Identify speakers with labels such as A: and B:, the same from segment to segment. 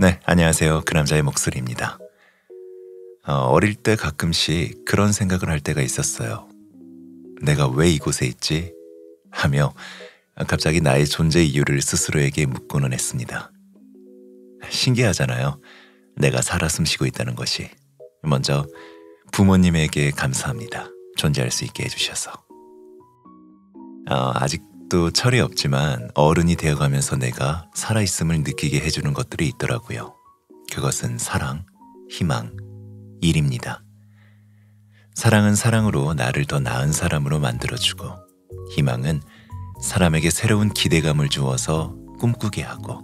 A: 네, 안녕하세요. 그 남자의 목소리입니다. 어, 릴때 가끔씩 그런 생각을 할 때가 있었어요. 내가 왜 이곳에 있지? 하며 갑자기 나의 존재 이유를 스스로에게 묻고는 했습니다. 신기하잖아요. 내가 살아 숨쉬고 있다는 것이. 먼저 부모님에게 감사합니다. 존재할 수 있게 해주셔서. 어, 아직 그것도 철이 없지만 어른이 되어가면서 내가 살아있음을 느끼게 해주는 것들이 있더라고요. 그것은 사랑, 희망, 일입니다. 사랑은 사랑으로 나를 더 나은 사람으로 만들어주고, 희망은 사람에게 새로운 기대감을 주어서 꿈꾸게 하고,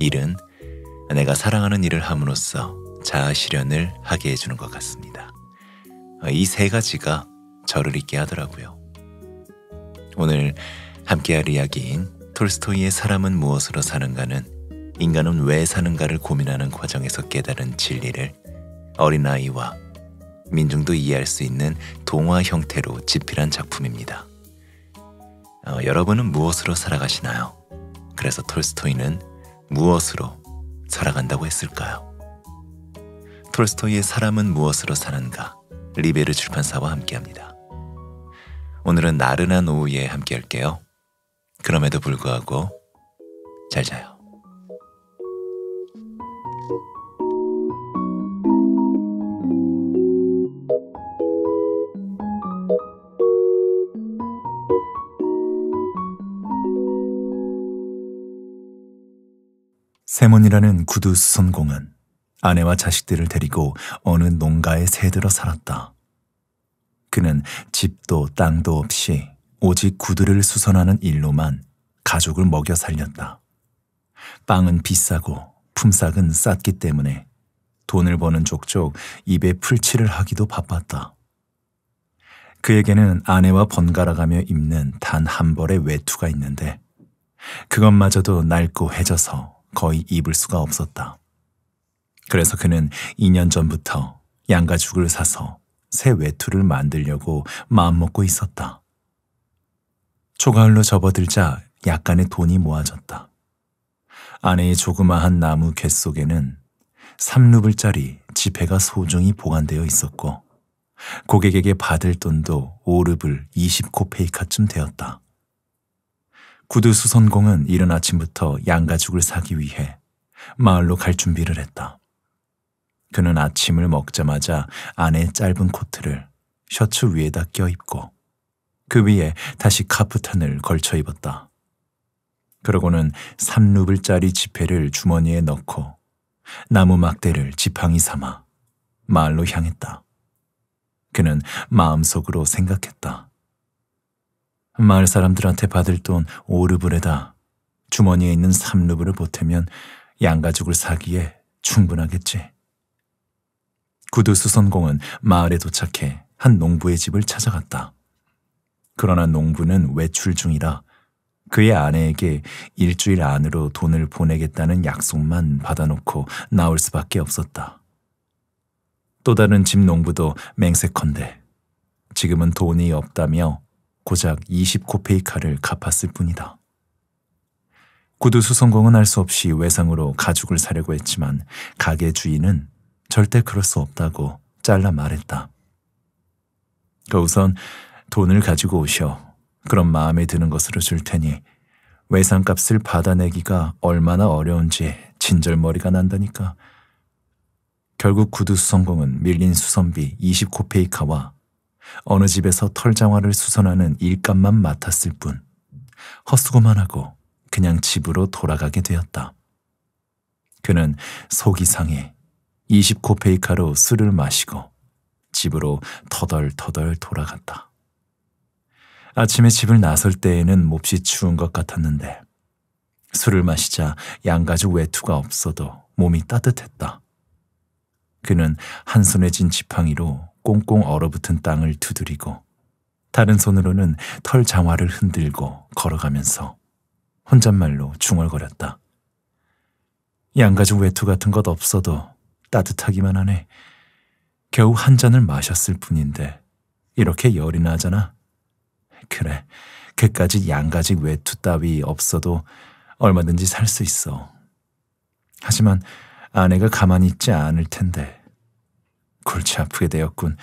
A: 일은 내가 사랑하는 일을 함으로써 자아 실현을 하게 해주는 것 같습니다. 이 세 가지가 저를 있게 하더라고요. 오늘 함께할 이야기인 톨스토이의 사람은 무엇으로 사는가는 인간은 왜 사는가를 고민하는 과정에서 깨달은 진리를 어린아이와 민중도 이해할 수 있는 동화 형태로 집필한 작품입니다. 어, 여러분은 무엇으로 살아가시나요? 그래서 톨스토이는 무엇으로 살아간다고 했을까요? 톨스토이의 사람은 무엇으로 사는가? 리베르 출판사와 함께합니다. 오늘은 나른한 오후에 함께할게요. 그럼에도 불구하고 잘 자요. 세몬이라는 구두 수선공은 아내와 자식들을 데리고 어느 농가에 새들어 살았다. 그는 집도 땅도 없이 오직 구두를 수선하는 일로만 가족을 먹여 살렸다. 빵은 비싸고 품삯은 쌌기 때문에 돈을 버는 족족 입에 풀칠을 하기도 바빴다. 그에게는 아내와 번갈아가며 입는 단 한 벌의 외투가 있는데 그것마저도 낡고 해져서 거의 입을 수가 없었다. 그래서 그는 2년 전부터 양가죽을 사서 새 외투를 만들려고 마음먹고 있었다. 초가을로 접어들자 약간의 돈이 모아졌다. 아내의 조그마한 나무 갯 속에는 3루블짜리 지폐가 소중히 보관되어 있었고 고객에게 받을 돈도 5루블 20코페이카쯤 되었다. 구두수 선공은 이른 아침부터 양가죽을 사기 위해 마을로 갈 준비를 했다. 그는 아침을 먹자마자 아내의 짧은 코트를 셔츠 위에다 껴입고 그 위에 다시 카프탄을 걸쳐 입었다. 그러고는 3루블짜리 지폐를 주머니에 넣고 나무 막대를 지팡이 삼아 마을로 향했다. 그는 마음속으로 생각했다. 마을 사람들한테 받을 돈 5루블에다 주머니에 있는 3루블을 보태면 양가죽을 사기에 충분하겠지. 구두수선공은 마을에 도착해 한 농부의 집을 찾아갔다. 그러나 농부는 외출 중이라 그의 아내에게 일주일 안으로 돈을 보내겠다는 약속만 받아놓고 나올 수밖에 없었다. 또 다른 집 농부도 맹세컨대 지금은 돈이 없다며 고작 20코페이카를 갚았을 뿐이다. 구두 수성공은 할 수 없이 외상으로 가죽을 사려고 했지만 가게 주인은 절대 그럴 수 없다고 잘라 말했다. 그 우선 돈을 가지고 오셔그런 마음에 드는 것으로 줄 테니 외상값을 받아내기가 얼마나 어려운지 진절머리가 난다니까. 결국 구두 수선공은 밀린 수선비 20코페이카와 어느 집에서 털장화를 수선하는 일감만 맡았을 뿐 헛수고만 하고 그냥 집으로 돌아가게 되었다. 그는 속이 상해 20코페이카로 술을 마시고 집으로 터덜터덜 돌아갔다. 아침에 집을 나설 때에는 몹시 추운 것 같았는데 술을 마시자 양가죽 외투가 없어도 몸이 따뜻했다. 그는 한 손에 진 지팡이로 꽁꽁 얼어붙은 땅을 두드리고 다른 손으로는 털 장화를 흔들고 걸어가면서 혼잣말로 중얼거렸다. 양가죽 외투 같은 것 없어도 따뜻하기만 하네. 겨우 한 잔을 마셨을 뿐인데 이렇게 열이 나잖아. 그래, 그까지 양가직 외투 따위 없어도 얼마든지 살 수 있어. 하지만 아내가 가만히 있지 않을 텐데. 골치 아프게 되었군.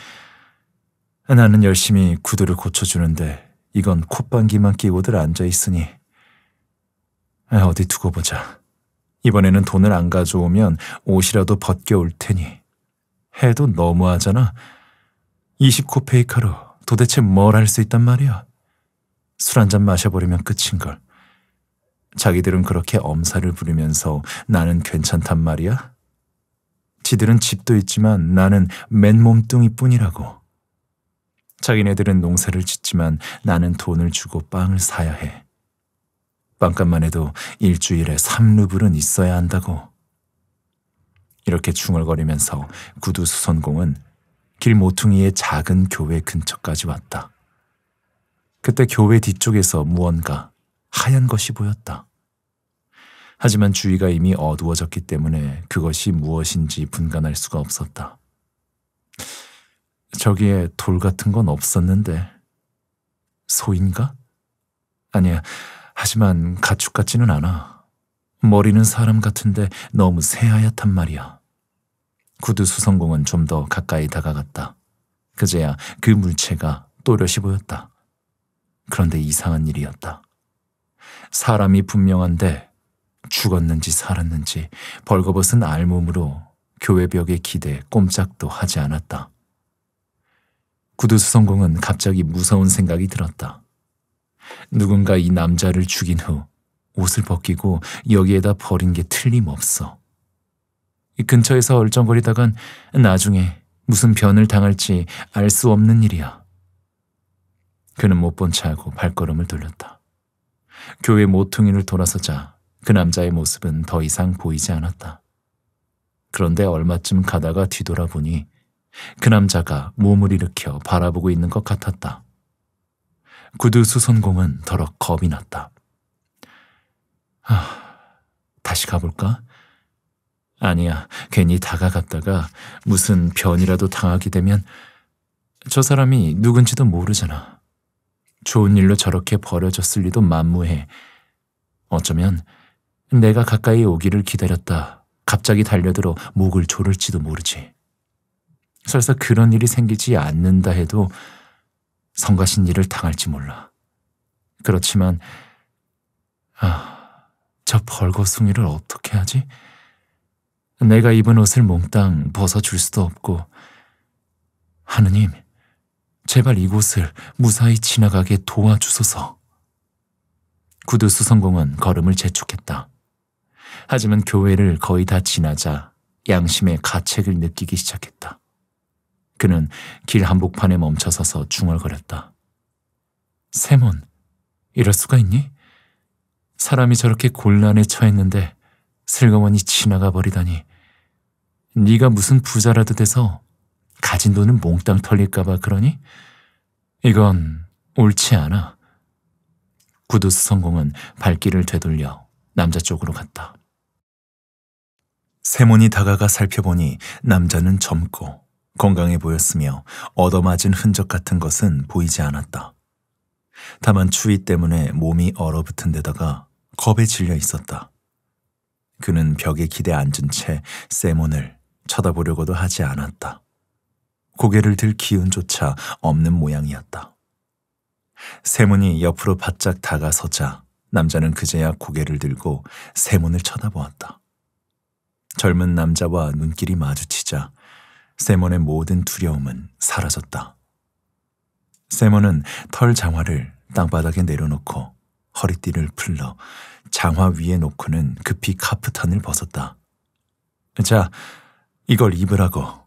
A: 나는 열심히 구두를 고쳐주는데 이건 콧방귀만 끼고들 앉아있으니. 아, 어디 두고 보자. 이번에는 돈을 안 가져오면 옷이라도 벗겨올 테니. 해도 너무하잖아. 20코 페이카로 도대체 뭘 할 수 있단 말이야? 술 한 잔 마셔버리면 끝인 걸. 자기들은 그렇게 엄살을 부리면서 나는 괜찮단 말이야? 지들은 집도 있지만 나는 맨몸뚱이 뿐이라고. 자기네들은 농사를 짓지만 나는 돈을 주고 빵을 사야 해. 빵값만 해도 일주일에 3루블은 있어야 한다고. 이렇게 중얼거리면서 구두수선공은 길 모퉁이의 작은 교회 근처까지 왔다. 그때 교회 뒤쪽에서 무언가 하얀 것이 보였다. 하지만 주위가 이미 어두워졌기 때문에 그것이 무엇인지 분간할 수가 없었다. 저기에 돌 같은 건 없었는데 소인가? 아니야. 하지만 가축 같지는 않아. 머리는 사람 같은데 너무 새하얗단 말이야. 구두 수성공은 좀 더 가까이 다가갔다. 그제야 그 물체가 또렷이 보였다. 그런데 이상한 일이었다. 사람이 분명한데 죽었는지 살았는지 벌거벗은 알몸으로 교회벽에 기대 꼼짝도 하지 않았다. 구두수 성공은 갑자기 무서운 생각이 들었다. 누군가 이 남자를 죽인 후 옷을 벗기고 여기에다 버린 게 틀림없어. 근처에서 얼쩡거리다간 나중에 무슨 변을 당할지 알 수 없는 일이야. 그는 못본 체하고 발걸음을 돌렸다. 교회 모퉁이를 돌아서자 그 남자의 모습은 더 이상 보이지 않았다. 그런데 얼마쯤 가다가 뒤돌아보니 그 남자가 몸을 일으켜 바라보고 있는 것 같았다. 구두 수선공은 더러 겁이 났다. 아, 다시 가볼까? 아니야, 괜히 다가갔다가 무슨 변이라도 당하게 되면 저 사람이 누군지도 모르잖아. 좋은 일로 저렇게 버려졌을 리도 만무해. 어쩌면 내가 가까이 오기를 기다렸다. 갑자기 달려들어 목을 조를지도 모르지. 설사 그런 일이 생기지 않는다 해도 성가신 일을 당할지 몰라. 그렇지만, 아, 저 벌거숭이를 어떻게 하지? 내가 입은 옷을 몽땅 벗어줄 수도 없고, 하느님, 제발 이곳을 무사히 지나가게 도와주소서. 구두수 성공은 걸음을 재촉했다. 하지만 교회를 거의 다 지나자 양심의 가책을 느끼기 시작했다. 그는 길 한복판에 멈춰서서 중얼거렸다. 세몬, 이럴 수가 있니? 사람이 저렇게 곤란에 처했는데 슬그머니 지나가 버리다니 네가 무슨 부자라도 돼서 가진 돈은 몽땅 털릴까봐 그러니? 이건 옳지 않아. 구두수 성공은 발길을 되돌려 남자 쪽으로 갔다. 세몬이 다가가 살펴보니 남자는 젊고 건강해 보였으며 얻어맞은 흔적 같은 것은 보이지 않았다. 다만 추위 때문에 몸이 얼어붙은 데다가 겁에 질려 있었다. 그는 벽에 기대 앉은 채 세몬을 쳐다보려고도 하지 않았다. 고개를 들 기운조차 없는 모양이었다. 세몬이 옆으로 바짝 다가서자 남자는 그제야 고개를 들고 세몬을 쳐다보았다. 젊은 남자와 눈길이 마주치자 세몬의 모든 두려움은 사라졌다. 세몬은 털 장화를 땅바닥에 내려놓고 허리띠를 풀러 장화 위에 놓고는 급히 카프탄을 벗었다. 자, 이걸 입으라고.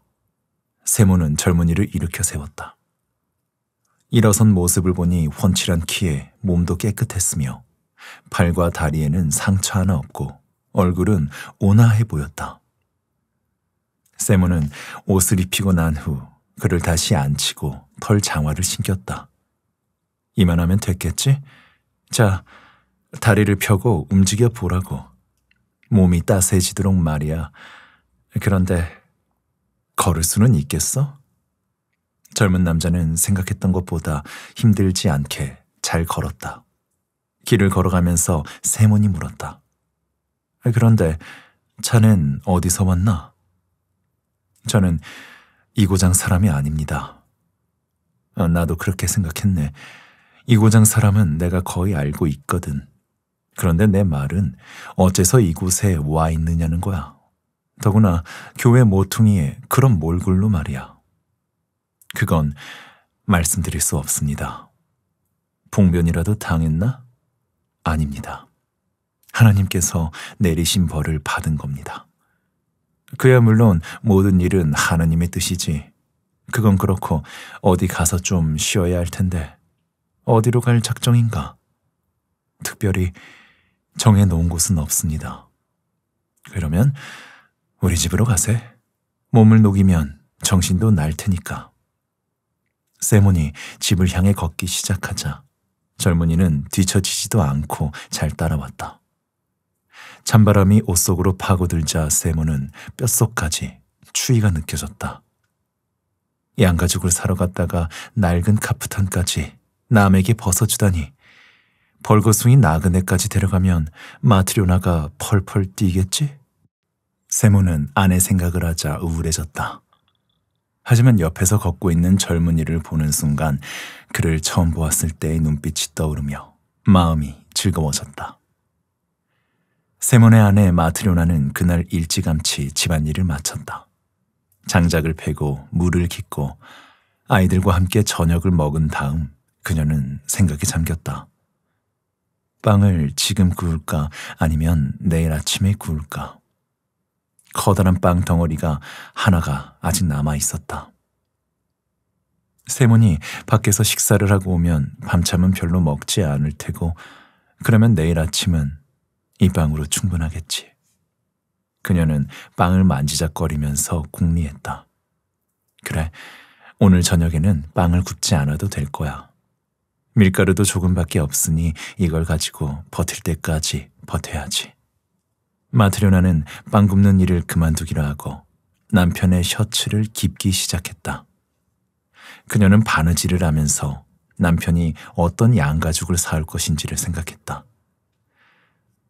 A: 세모는 젊은이를 일으켜 세웠다. 일어선 모습을 보니 훤칠한 키에 몸도 깨끗했으며 발과 다리에는 상처 하나 없고 얼굴은 온화해 보였다. 세모는 옷을 입히고 난 후 그를 다시 앉히고 털 장화를 신겼다. 이만하면 됐겠지? 자, 다리를 펴고 움직여 보라고. 몸이 따세지도록 말이야. 그런데 걸을 수는 있겠어? 젊은 남자는 생각했던 것보다 힘들지 않게 잘 걸었다. 길을 걸어가면서 세모니 물었다. 그런데 차는 어디서 왔나? 저는 이 고장 사람이 아닙니다. 어, 나도 그렇게 생각했네. 이 고장 사람은 내가 거의 알고 있거든. 그런데 내 말은 어째서 이곳에 와 있느냐는 거야. 더구나 교회 모퉁이에 그런 몰골로 말이야. 그건 말씀드릴 수 없습니다. 봉변이라도 당했나? 아닙니다. 하나님께서 내리신 벌을 받은 겁니다. 그야 물론 모든 일은 하나님의 뜻이지. 그건 그렇고 어디 가서 좀 쉬어야 할 텐데 어디로 갈 작정인가? 특별히 정해 놓은 곳은 없습니다. 그러면 우리 집으로 가세. 몸을 녹이면 정신도 날 테니까. 세몬이 집을 향해 걷기 시작하자 젊은이는 뒤처지지도 않고 잘 따라왔다. 찬바람이 옷 속으로 파고들자 세몬은 뼛속까지 추위가 느껴졌다. 양가죽을 사러 갔다가 낡은 카프탄까지 남에게 벗어주다니 벌거숭이 나그네까지 데려가면 마트료나가 펄펄 뛰겠지? 세모는 아내 생각을 하자 우울해졌다. 하지만 옆에서 걷고 있는 젊은이를 보는 순간 그를 처음 보았을 때의 눈빛이 떠오르며 마음이 즐거워졌다. 세몬의 아내 마트료나는 그날 일찌감치 집안일을 마쳤다. 장작을 패고 물을 깃고 아이들과 함께 저녁을 먹은 다음 그녀는 생각이 잠겼다. 빵을 지금 구울까 아니면 내일 아침에 구울까. 커다란 빵 덩어리가 하나가 아직 남아 있었다. 세모이 밖에서 식사를 하고 오면 밤참은 별로 먹지 않을 테고 그러면 내일 아침은 이 빵으로 충분하겠지. 그녀는 빵을 만지작거리면서 궁리했다. 그래, 오늘 저녁에는 빵을 굽지 않아도 될 거야. 밀가루도 조금밖에 없으니 이걸 가지고 버틸 때까지 버텨야지. 마트려나는 빵 굽는 일을 그만두기로 하고 남편의 셔츠를 깊기 시작했다. 그녀는 바느질을 하면서 남편이 어떤 양가죽을 사올 것인지를 생각했다.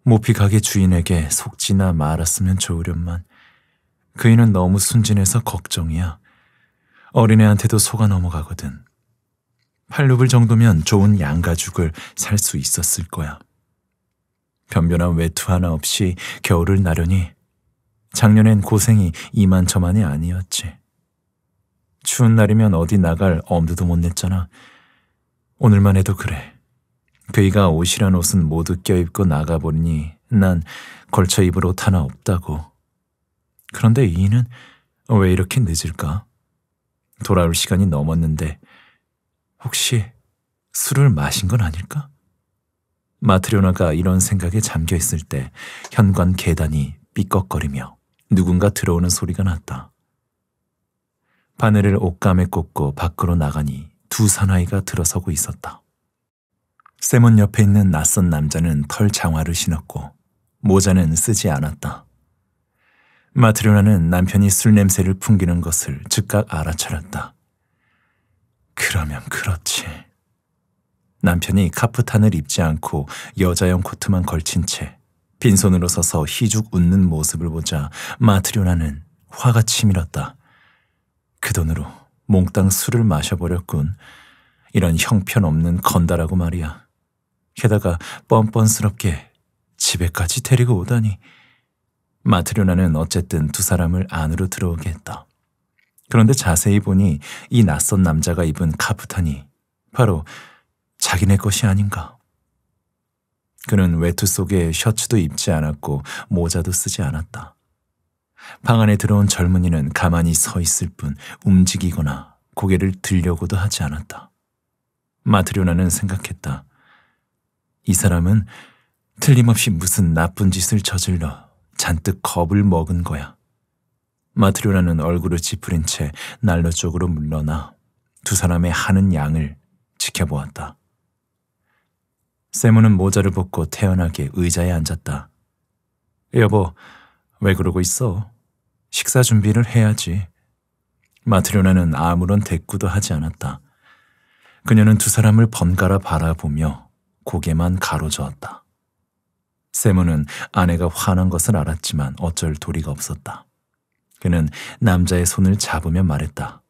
A: 모피 가게 주인에게 속지나 말았으면 좋으련만 그이는 너무 순진해서 걱정이야. 어린애한테도 속아 넘어가거든. 팔루블 정도면 좋은 양가죽을 살 수 있었을 거야. 변변한 외투 하나 없이 겨울을 나려니 작년엔 고생이 이만저만이 아니었지. 추운 날이면 어디 나갈 엄두도 못 냈잖아. 오늘만 해도 그래. 그이가 옷이란 옷은 모두 껴입고 나가보니 난 걸쳐 입을 옷 하나 없다고. 그런데 이는 왜 이렇게 늦을까? 돌아올 시간이 넘었는데 혹시 술을 마신 건 아닐까? 마트리오나가 이런 생각에 잠겨 있을 때 현관 계단이 삐걱거리며 누군가 들어오는 소리가 났다. 바늘을 옷감에 꽂고 밖으로 나가니 두 사나이가 들어서고 있었다. 세몬 옆에 있는 낯선 남자는 털 장화를 신었고 모자는 쓰지 않았다. 마트리오나는 남편이 술 냄새를 풍기는 것을 즉각 알아차렸다. 그러면 그렇지. 남편이 카프탄을 입지 않고 여자용 코트만 걸친 채 빈손으로 서서 희죽 웃는 모습을 보자 마트료나는 화가 치밀었다. 그 돈으로 몽땅 술을 마셔버렸군. 이런 형편없는 건다라고 말이야. 게다가 뻔뻔스럽게 집에까지 데리고 오다니. 마트료나는 어쨌든 두 사람을 안으로 들어오게 했다. 그런데 자세히 보니 이 낯선 남자가 입은 카프탄이 바로 자기네 것이 아닌가. 그는 외투 속에 셔츠도 입지 않았고 모자도 쓰지 않았다. 방 안에 들어온 젊은이는 가만히 서 있을 뿐 움직이거나 고개를 들려고도 하지 않았다. 마트오나는 생각했다. 이 사람은 틀림없이 무슨 나쁜 짓을 저질러 잔뜩 겁을 먹은 거야. 마트료라는 얼굴을 찌푸린 채 난로 쪽으로 물러나 두 사람의 하는 양을 지켜보았다. 세모는 모자를 벗고 태연하게 의자에 앉았다. 여보, 왜 그러고 있어? 식사 준비를 해야지. 마트료나는 아무런 대꾸도 하지 않았다. 그녀는 두 사람을 번갈아 바라보며 고개만 가로저었다. 세모는 아내가 화난 것을 알았지만 어쩔 도리가 없었다. 그는 남자의 손을 잡으며 말했다.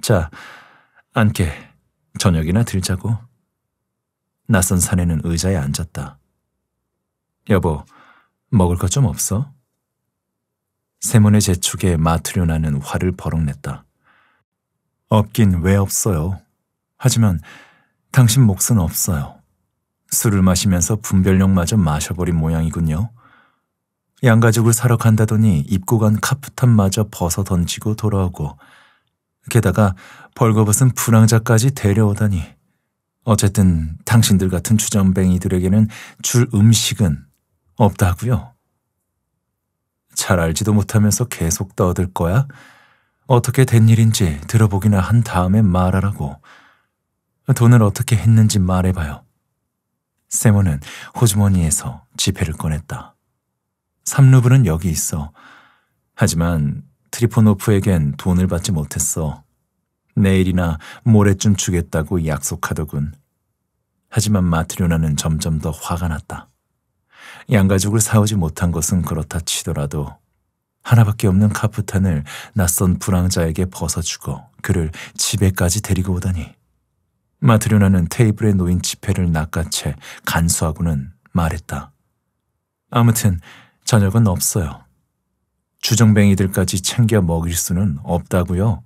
A: 자, 앉게. 저녁이나 들자고. 낯선 사내는 의자에 앉았다. 여보, 먹을 것 좀 없어? 세몬의 재촉에 마트려 나는 화를 버럭냈다. 없긴 왜 없어요. 하지만 당신 몫은 없어요. 술을 마시면서 분별력마저 마셔버린 모양이군요. 양가죽을 사러 간다더니 입고 간 카프탄마저 벗어 던지고 돌아오고 게다가 벌거벗은 불황자까지 데려오다니 어쨌든 당신들 같은 주전뱅이들에게는 줄 음식은 없다고요. 잘 알지도 못하면서 계속 떠들 거야? 어떻게 된 일인지 들어보기나 한 다음에 말하라고. 돈을 어떻게 했는지 말해봐요. 세모는 호주머니에서 지폐를 꺼냈다. 삼루브는 여기 있어. 하지만 트리포노프에겐 돈을 받지 못했어. 내일이나 모레쯤 주겠다고 약속하더군. 하지만 마트료나는 점점 더 화가 났다. 양가죽을 사오지 못한 것은 그렇다 치더라도 하나밖에 없는 카프탄을 낯선 불황자에게 벗어주고 그를 집에까지 데리고 오다니. 마트료나는 테이블에 놓인 지폐를 낚아채 간수하고는 말했다. 아무튼 저녁은 없어요. 주정뱅이들까지 챙겨 먹일 수는 없다고요.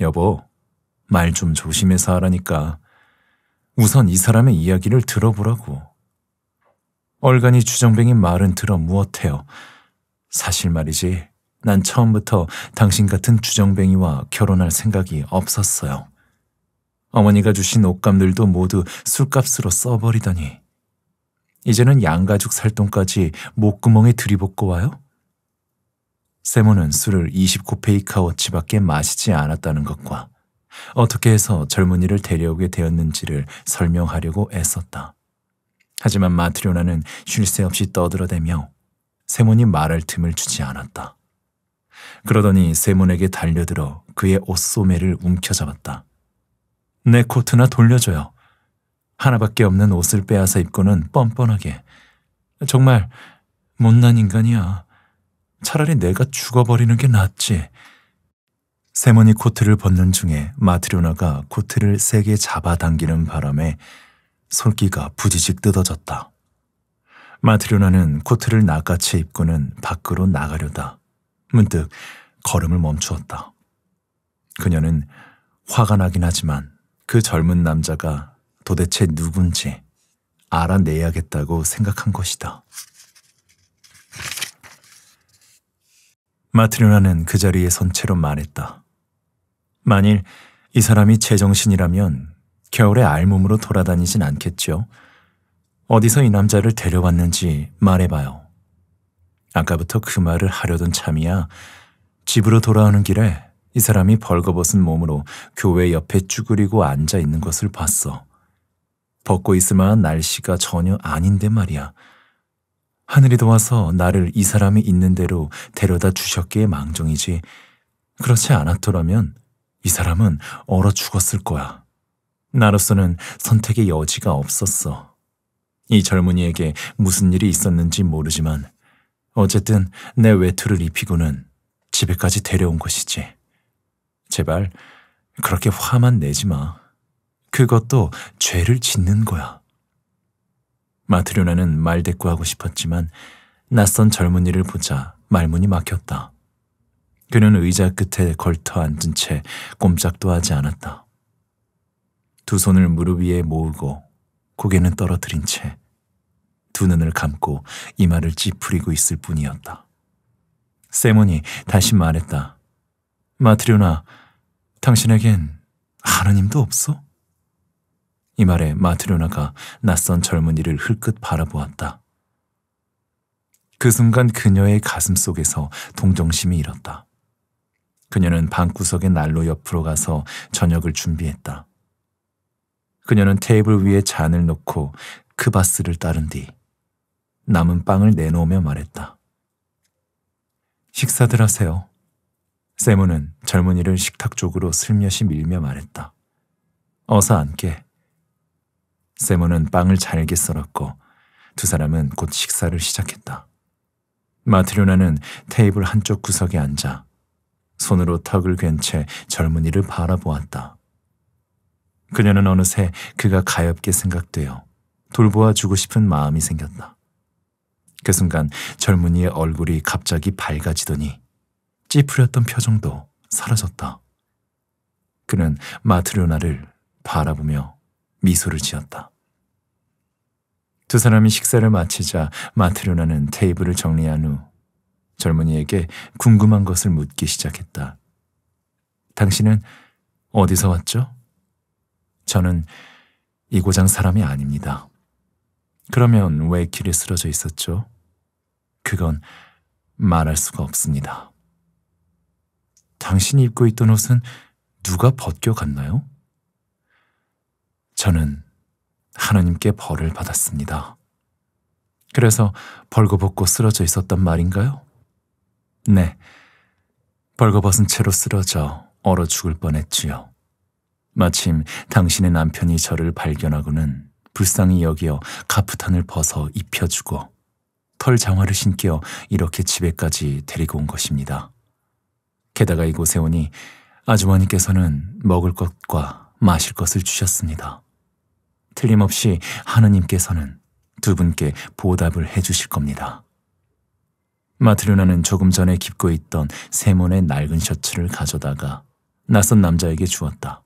A: 여보, 말 좀 조심해서 하라니까. 우선 이 사람의 이야기를 들어보라고. 얼간이 주정뱅이 말은 들어 무엇해요. 사실 말이지, 난 처음부터 당신 같은 주정뱅이와 결혼할 생각이 없었어요. 어머니가 주신 옷감들도 모두 술값으로 써버리더니 이제는 양가죽 살돈까지 목구멍에 들이붓고 와요? 세모는 술을 2 0페이카워 치밖에 마시지 않았다는 것과 어떻게 해서 젊은이를 데려오게 되었는지를 설명하려고 애썼다. 하지만 마트료나는 쉴 새 없이 떠들어대며 세몬이 말할 틈을 주지 않았다. 그러더니 세몬에게 달려들어 그의 옷소매를 움켜잡았다. 내 코트나 돌려줘요. 하나밖에 없는 옷을 빼앗아 입고는 뻔뻔하게 정말 못난 인간이야. 차라리 내가 죽어버리는 게 낫지. 세모니 코트를 벗는 중에 마트료나가 코트를 세게 잡아당기는 바람에 솔기가 부지직 뜯어졌다. 마트료나는 코트를 낚아채 입고는 밖으로 나가려다 문득 걸음을 멈추었다. 그녀는 화가 나긴 하지만 그 젊은 남자가 도대체 누군지 알아내야겠다고 생각한 것이다. 마트리나는 그 자리에 선 채로 말했다. 만일 이 사람이 제정신이라면 겨울에 알몸으로 돌아다니진 않겠지요. 어디서 이 남자를 데려왔는지 말해봐요. 아까부터 그 말을 하려던 참이야 집으로 돌아오는 길에 이 사람이 벌거벗은 몸으로 교회 옆에 쭈그리고 앉아 있는 것을 봤어. 벗고 있으면 날씨가 전혀 아닌데 말이야. 하늘이 도와서 나를 이 사람이 있는 대로 데려다 주셨기에 망정이지. 그렇지 않았더라면 이 사람은 얼어 죽었을 거야. 나로서는 선택의 여지가 없었어. 이 젊은이에게 무슨 일이 있었는지 모르지만 어쨌든 내 외투를 입히고는 집에까지 데려온 것이지. 제발 그렇게 화만 내지 마. 그것도 죄를 짓는 거야. 마트료나는 말대꾸하고 싶었지만 낯선 젊은이를 보자 말문이 막혔다. 그는 의자 끝에 걸터 앉은 채 꼼짝도 하지 않았다. 두 손을 무릎 위에 모으고 고개는 떨어뜨린 채 두 눈을 감고 이마를 찌푸리고 있을 뿐이었다. 세몬이 다시 말했다. 마트료나, 당신에겐 하느님도 없어? 이 말에 마트료나가 낯선 젊은이를 흘끗 바라보았다. 그 순간 그녀의 가슴 속에서 동정심이 일었다. 그녀는 방구석의 난로 옆으로 가서 저녁을 준비했다. 그녀는 테이블 위에 잔을 놓고 그바스를 따른 뒤 남은 빵을 내놓으며 말했다. 식사들 하세요. 세무는 젊은이를 식탁 쪽으로 슬며시 밀며 말했다. 어서 앉게. 세모는 빵을 잘게 썰었고 두 사람은 곧 식사를 시작했다. 마트료나는 테이블 한쪽 구석에 앉아 손으로 턱을 괜채 젊은이를 바라보았다. 그녀는 어느새 그가 가엾게 생각되어 돌보아 주고 싶은 마음이 생겼다. 그 순간 젊은이의 얼굴이 갑자기 밝아지더니 찌푸렸던 표정도 사라졌다. 그는 마트료나를 바라보며 미소를 지었다. 두 사람이 식사를 마치자 마트로나는 테이블을 정리한 후 젊은이에게 궁금한 것을 묻기 시작했다. 당신은 어디서 왔죠? 저는 이 고장 사람이 아닙니다. 그러면 왜 길에 쓰러져 있었죠? 그건 말할 수가 없습니다. 당신이 입고 있던 옷은 누가 벗겨갔나요? 저는 하나님께 벌을 받았습니다. 그래서 벌거벗고 쓰러져 있었단 말인가요? 네. 벌거벗은 채로 쓰러져 얼어 죽을 뻔했지요. 마침 당신의 남편이 저를 발견하고는 불쌍히 여기어 가프탄을 벗어 입혀주고 털 장화를 신겨 이렇게 집에까지 데리고 온 것입니다. 게다가 이곳에 오니 아주머니께서는 먹을 것과 마실 것을 주셨습니다. 틀림없이 하느님께서는 두 분께 보답을 해주실 겁니다. 마트류나는 조금 전에 깊고 있던 세몬의 낡은 셔츠를 가져다가 낯선 남자에게 주었다.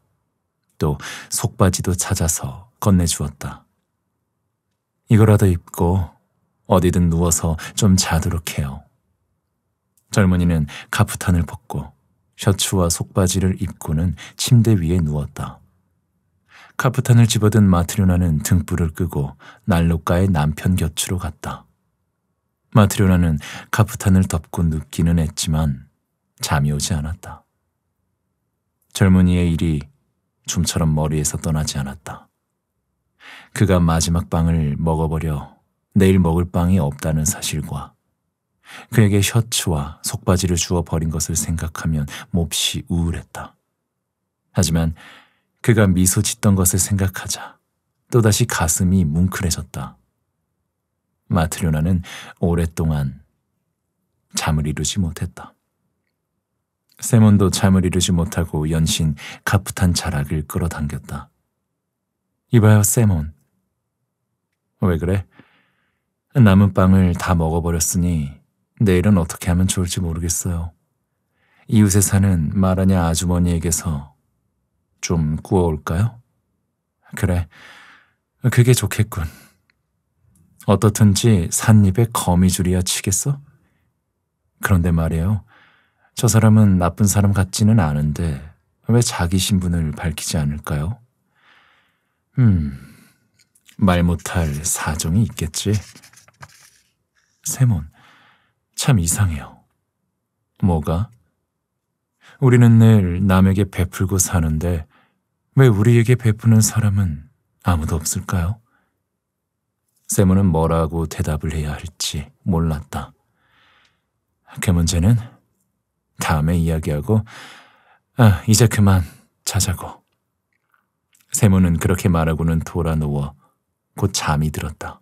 A: 또 속바지도 찾아서 건네주었다. 이거라도 입고 어디든 누워서 좀 자도록 해요. 젊은이는 카프탄을 벗고 셔츠와 속바지를 입고는 침대 위에 누웠다. 카프탄을 집어든 마트료나는 등불을 끄고 난로가의 남편 곁으로 갔다. 마트료나는 카프탄을 덮고 눕기는 했지만 잠이 오지 않았다. 젊은이의 일이 좀처럼 머리에서 떠나지 않았다. 그가 마지막 빵을 먹어버려 내일 먹을 빵이 없다는 사실과 그에게 셔츠와 속바지를 주워 버린 것을 생각하면 몹시 우울했다. 하지만 그가 미소 짓던 것을 생각하자 또다시 가슴이 뭉클해졌다. 마트료나는 오랫동안 잠을 이루지 못했다. 세몬도 잠을 이루지 못하고 연신 가프탄 자락을 끌어당겼다. 이봐요, 세몬. 왜 그래? 남은 빵을 다 먹어버렸으니 내일은 어떻게 하면 좋을지 모르겠어요. 이웃에 사는 마라냐 아주머니에게서 좀 구워올까요? 그래, 그게 좋겠군. 어떻든지 산입에 거미줄이야 치겠어? 그런데 말이에요. 저 사람은 나쁜 사람 같지는 않은데 왜 자기 신분을 밝히지 않을까요? 음, 말 못할 사정이 있겠지. 세몬, 참 이상해요. 뭐가? 우리는 늘 남에게 베풀고 사는데 왜 우리에게 베푸는 사람은 아무도 없을까요? 세모는 뭐라고 대답을 해야 할지 몰랐다. 그 문제는 다음에 이야기하고, 아, 이제 그만 자자고. 세모는 그렇게 말하고는 돌아 누워 곧 잠이 들었다.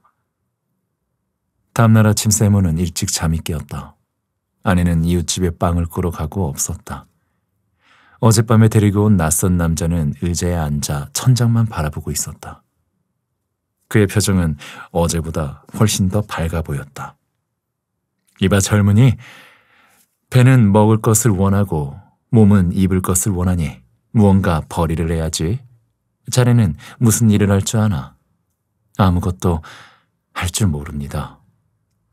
A: 다음날 아침 세모는 일찍 잠이 깨었다. 아내는 이웃집에 빵을 꾸러 가고 없었다. 어젯밤에 데리고 온 낯선 남자는 의자에 앉아 천장만 바라보고 있었다. 그의 표정은 어제보다 훨씬 더 밝아 보였다. 이봐 젊은이, 배는 먹을 것을 원하고 몸은 입을 것을 원하니 무언가 벌이를 해야지. 자네는 무슨 일을 할 줄 아나? 아무것도 할 줄 모릅니다.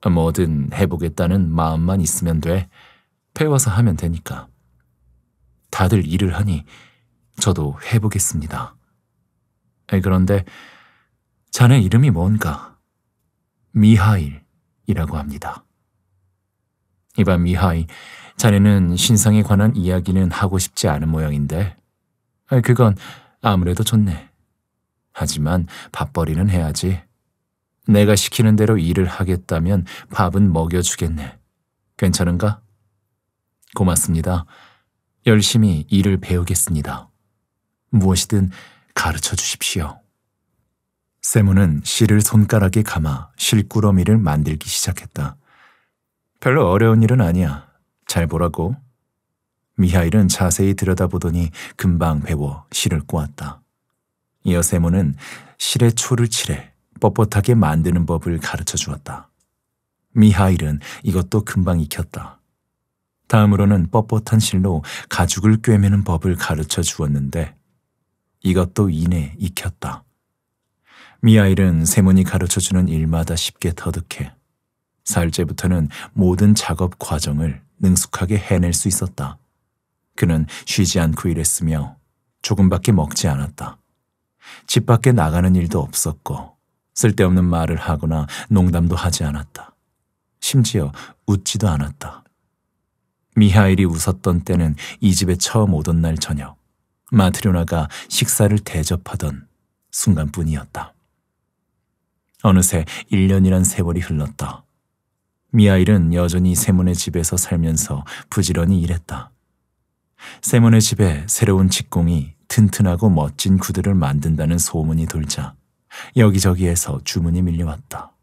A: 뭐든 해보겠다는 마음만 있으면 돼. 배워서 하면 되니까. 다들 일을 하니 저도 해보겠습니다. 그런데 자네 이름이 뭔가? 미하일이라고 합니다. 이봐 미하이, 자네는 신상에 관한 이야기는 하고 싶지 않은 모양인데 그건 아무래도 좋네. 하지만 밥벌이는 해야지. 내가 시키는 대로 일을 하겠다면 밥은 먹여주겠네. 괜찮은가? 고맙습니다. 열심히 일을 배우겠습니다. 무엇이든 가르쳐 주십시오. 세모는 실을 손가락에 감아 실꾸러미를 만들기 시작했다. 별로 어려운 일은 아니야. 잘 보라고. 미하일은 자세히 들여다보더니 금방 배워 실을 꼬았다. 이어 세모는 실에 초를 칠해 뻣뻣하게 만드는 법을 가르쳐 주었다. 미하일은 이것도 금방 익혔다. 다음으로는 뻣뻣한 실로 가죽을 꿰매는 법을 가르쳐 주었는데 이것도 이내 익혔다. 미아일은 세문이 가르쳐주는 일마다 쉽게 터득해 살째부터는 모든 작업 과정을 능숙하게 해낼 수 있었다. 그는 쉬지 않고 일했으며 조금밖에 먹지 않았다. 집 밖에 나가는 일도 없었고 쓸데없는 말을 하거나 농담도 하지 않았다. 심지어 웃지도 않았다. 미하일이 웃었던 때는 이 집에 처음 오던 날 저녁, 마트료나가 식사를 대접하던 순간뿐이었다. 어느새 1년이란 세월이 흘렀다. 미하일은 여전히 세문의 집에서 살면서 부지런히 일했다. 세문의 집에 새로운 직공이 튼튼하고 멋진 구두를 만든다는 소문이 돌자 여기저기에서 주문이 밀려왔다.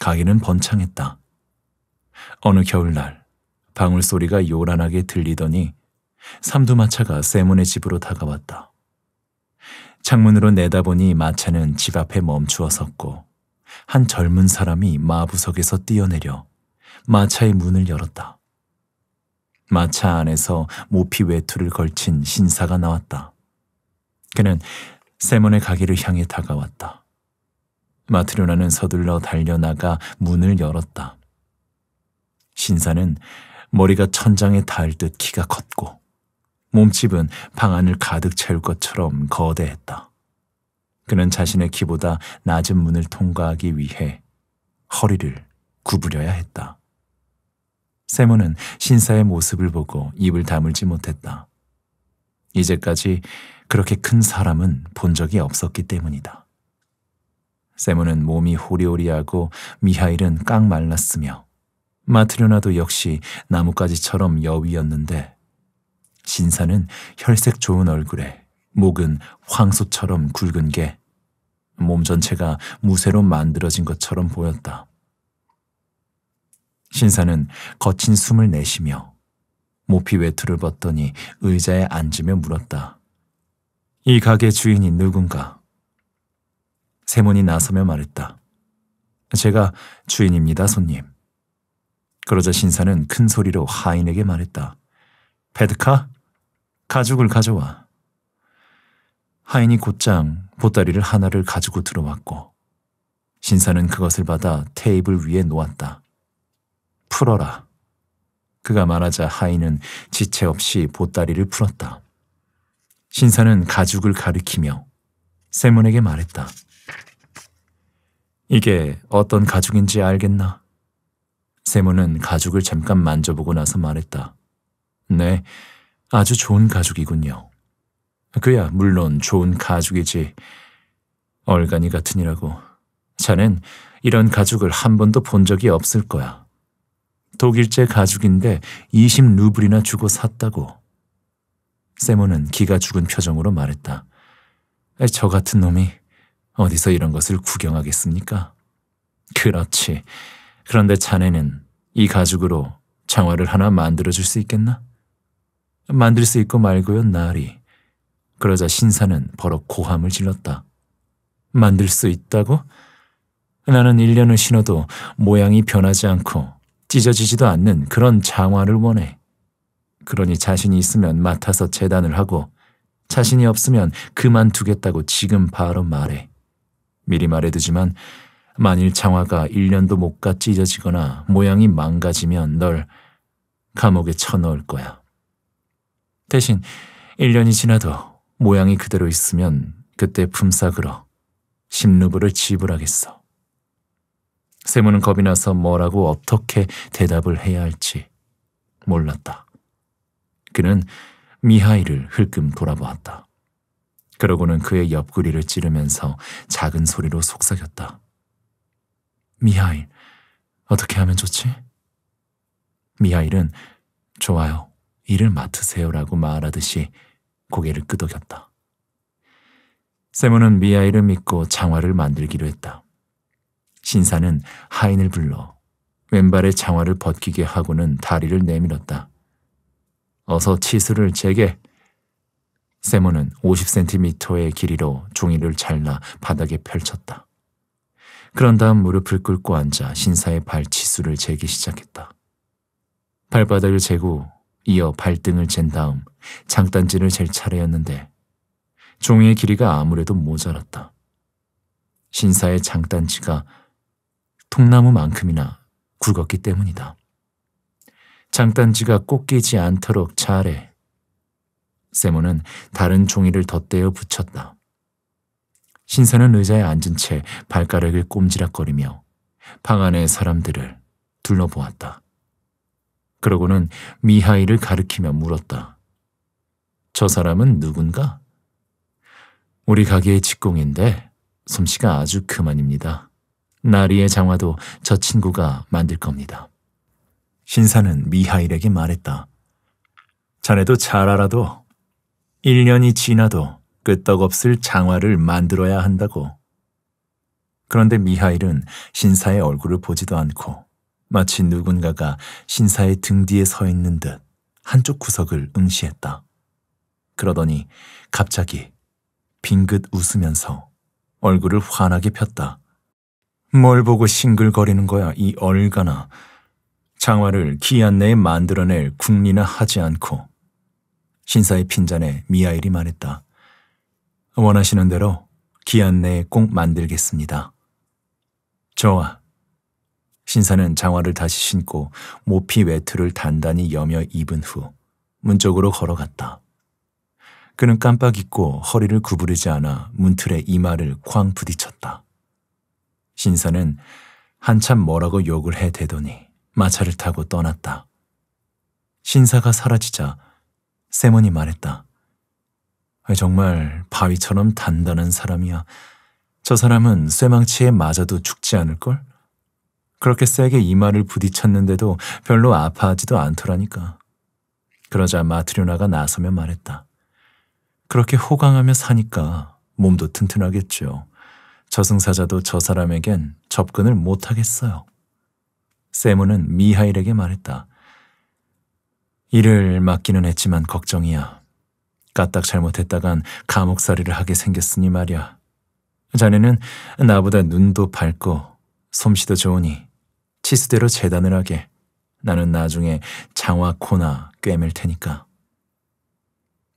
A: 가게는 번창했다. 어느 겨울날 방울 소리가 요란하게 들리더니 삼두마차가 세문의 집으로 다가왔다. 창문으로 내다보니 마차는 집 앞에 멈추어 섰고 한 젊은 사람이 마부석에서 뛰어내려 마차의 문을 열었다. 마차 안에서 모피 외투를 걸친 신사가 나왔다. 그는 세몬의 가게를 향해 다가왔다. 마트료나는 서둘러 달려나가 문을 열었다. 신사는 머리가 천장에 닿을 듯 키가 컸고 몸집은 방 안을 가득 채울 것처럼 거대했다. 그는 자신의 키보다 낮은 문을 통과하기 위해 허리를 구부려야 했다. 세모는 신사의 모습을 보고 입을 다물지 못했다. 이제까지 그렇게 큰 사람은 본 적이 없었기 때문이다. 세모는 몸이 호리호리하고 미하일은 깡 말랐으며 마트료나도 역시 나뭇가지처럼 여위였는데 신사는 혈색 좋은 얼굴에 목은 황소처럼 굵은 게 몸 전체가 무쇠로 만들어진 것처럼 보였다. 신사는 거친 숨을 내쉬며 모피 외투를 벗더니 의자에 앉으며 물었다. 이 가게 주인이 누군가? 세몬이 나서며 말했다. 제가 주인입니다, 손님. 그러자 신사는 큰 소리로 하인에게 말했다. 페드카 가죽을 가져와. 하인이 곧장 보따리를 하나를 가지고 들어왔고 신사는 그것을 받아 테이블 위에 놓았다. 풀어라. 그가 말하자 하인은 지체 없이 보따리를 풀었다. 신사는 가죽을 가리키며 세문에게 말했다. 이게 어떤 가죽인지 알겠나? 세모는 가죽을 잠깐 만져보고 나서 말했다. 네, 아주 좋은 가죽이군요. 그야 물론 좋은 가죽이지. 얼간이 같으니라고. 자넨 이런 가죽을 한 번도 본 적이 없을 거야. 독일제 가죽인데 20루블이나 주고 샀다고. 세모는 기가 죽은 표정으로 말했다. 저 같은 놈이 어디서 이런 것을 구경하겠습니까? 그렇지. 그런데 자네는 이 가죽으로 장화를 하나 만들어줄 수 있겠나? 만들 수 있고 말고요, 나리. 그러자 신사는 버럭 고함을 질렀다. 만들 수 있다고? 나는 1년을 신어도 모양이 변하지 않고 찢어지지도 않는 그런 장화를 원해. 그러니 자신이 있으면 맡아서 재단을 하고 자신이 없으면 그만두겠다고 지금 바로 말해. 미리 말해두지만 만일 장화가 1년도 못 가 찢어지거나 모양이 망가지면 널 감옥에 쳐넣을 거야. 대신 1년이 지나도 모양이 그대로 있으면 그때 품삯으로 10루블을 지불하겠어. 세무는 겁이 나서 뭐라고 어떻게 대답을 해야 할지 몰랐다. 그는 미하이를 흘끔 돌아보았다. 그러고는 그의 옆구리를 찌르면서 작은 소리로 속삭였다. 미하일, 어떻게 하면 좋지? 미하일은 좋아요, 일을 맡으세요라고 말하듯이 고개를 끄덕였다. 세모는 미하일을 믿고 장화를 만들기로 했다. 신사는 하인을 불러 왼발에 장화를 벗기게 하고는 다리를 내밀었다. 어서 치수를 재게. 세모는 50cm의 길이로 종이를 잘라 바닥에 펼쳤다. 그런 다음 무릎을 꿇고 앉아 신사의 발치수를 재기 시작했다. 발바닥을 재고 이어 발등을 잰 다음 장단지를 잴 차례였는데 종이의 길이가 아무래도 모자랐다. 신사의 장단지가 통나무만큼이나 굵었기 때문이다. 장단지가 꼭 끼지 않도록 차례. 세모는 다른 종이를 덧대어 붙였다. 신사는 의자에 앉은 채 발가락을 꼼지락거리며 방 안의 사람들을 둘러보았다. 그러고는 미하이를 가리키며 물었다. 저 사람은 누군가? 우리 가게의 직공인데 솜씨가 아주 그만입니다. 나리의 장화도 저 친구가 만들 겁니다. 신사는 미하일에게 말했다. 자네도 잘 알아도 1년이 지나도 끄떡없을 장화를 만들어야 한다고. 그런데 미하일은 신사의 얼굴을 보지도 않고 마치 누군가가 신사의 등 뒤에 서 있는 듯 한쪽 구석을 응시했다. 그러더니 갑자기 빙긋 웃으면서 얼굴을 환하게 폈다. 뭘 보고 싱글거리는 거야, 이 얼가나. 장화를 기한 내에 만들어낼 궁리나 하지 않고. 신사의 핀잔에 미하일이 말했다. 원하시는 대로 기한 내에 꼭 만들겠습니다. 저와 신사는 장화를 다시 신고 모피 외투를 단단히 여며 입은 후 문쪽으로 걸어갔다. 그는 깜빡 잊고 허리를 구부리지 않아 문틀에 이마를 쾅 부딪혔다. 신사는 한참 뭐라고 욕을 해대더니 마차를 타고 떠났다. 신사가 사라지자 세먼이 말했다. 정말 바위처럼 단단한 사람이야. 저 사람은 쇠망치에 맞아도 죽지 않을걸? 그렇게 세게 이마를 부딪혔는데도 별로 아파하지도 않더라니까. 그러자 마트료나가 나서며 말했다. 그렇게 호강하며 사니까 몸도 튼튼하겠죠. 저승사자도 저 사람에겐 접근을 못하겠어요. 세무는 미하일에게 말했다. 일을 맡기는 했지만 걱정이야. 까딱 잘못했다간 감옥살이를 하게 생겼으니 말이야. 자네는 나보다 눈도 밝고 솜씨도 좋으니 치수대로 재단을 하게. 나는 나중에 장화 코나 꿰맬 테니까.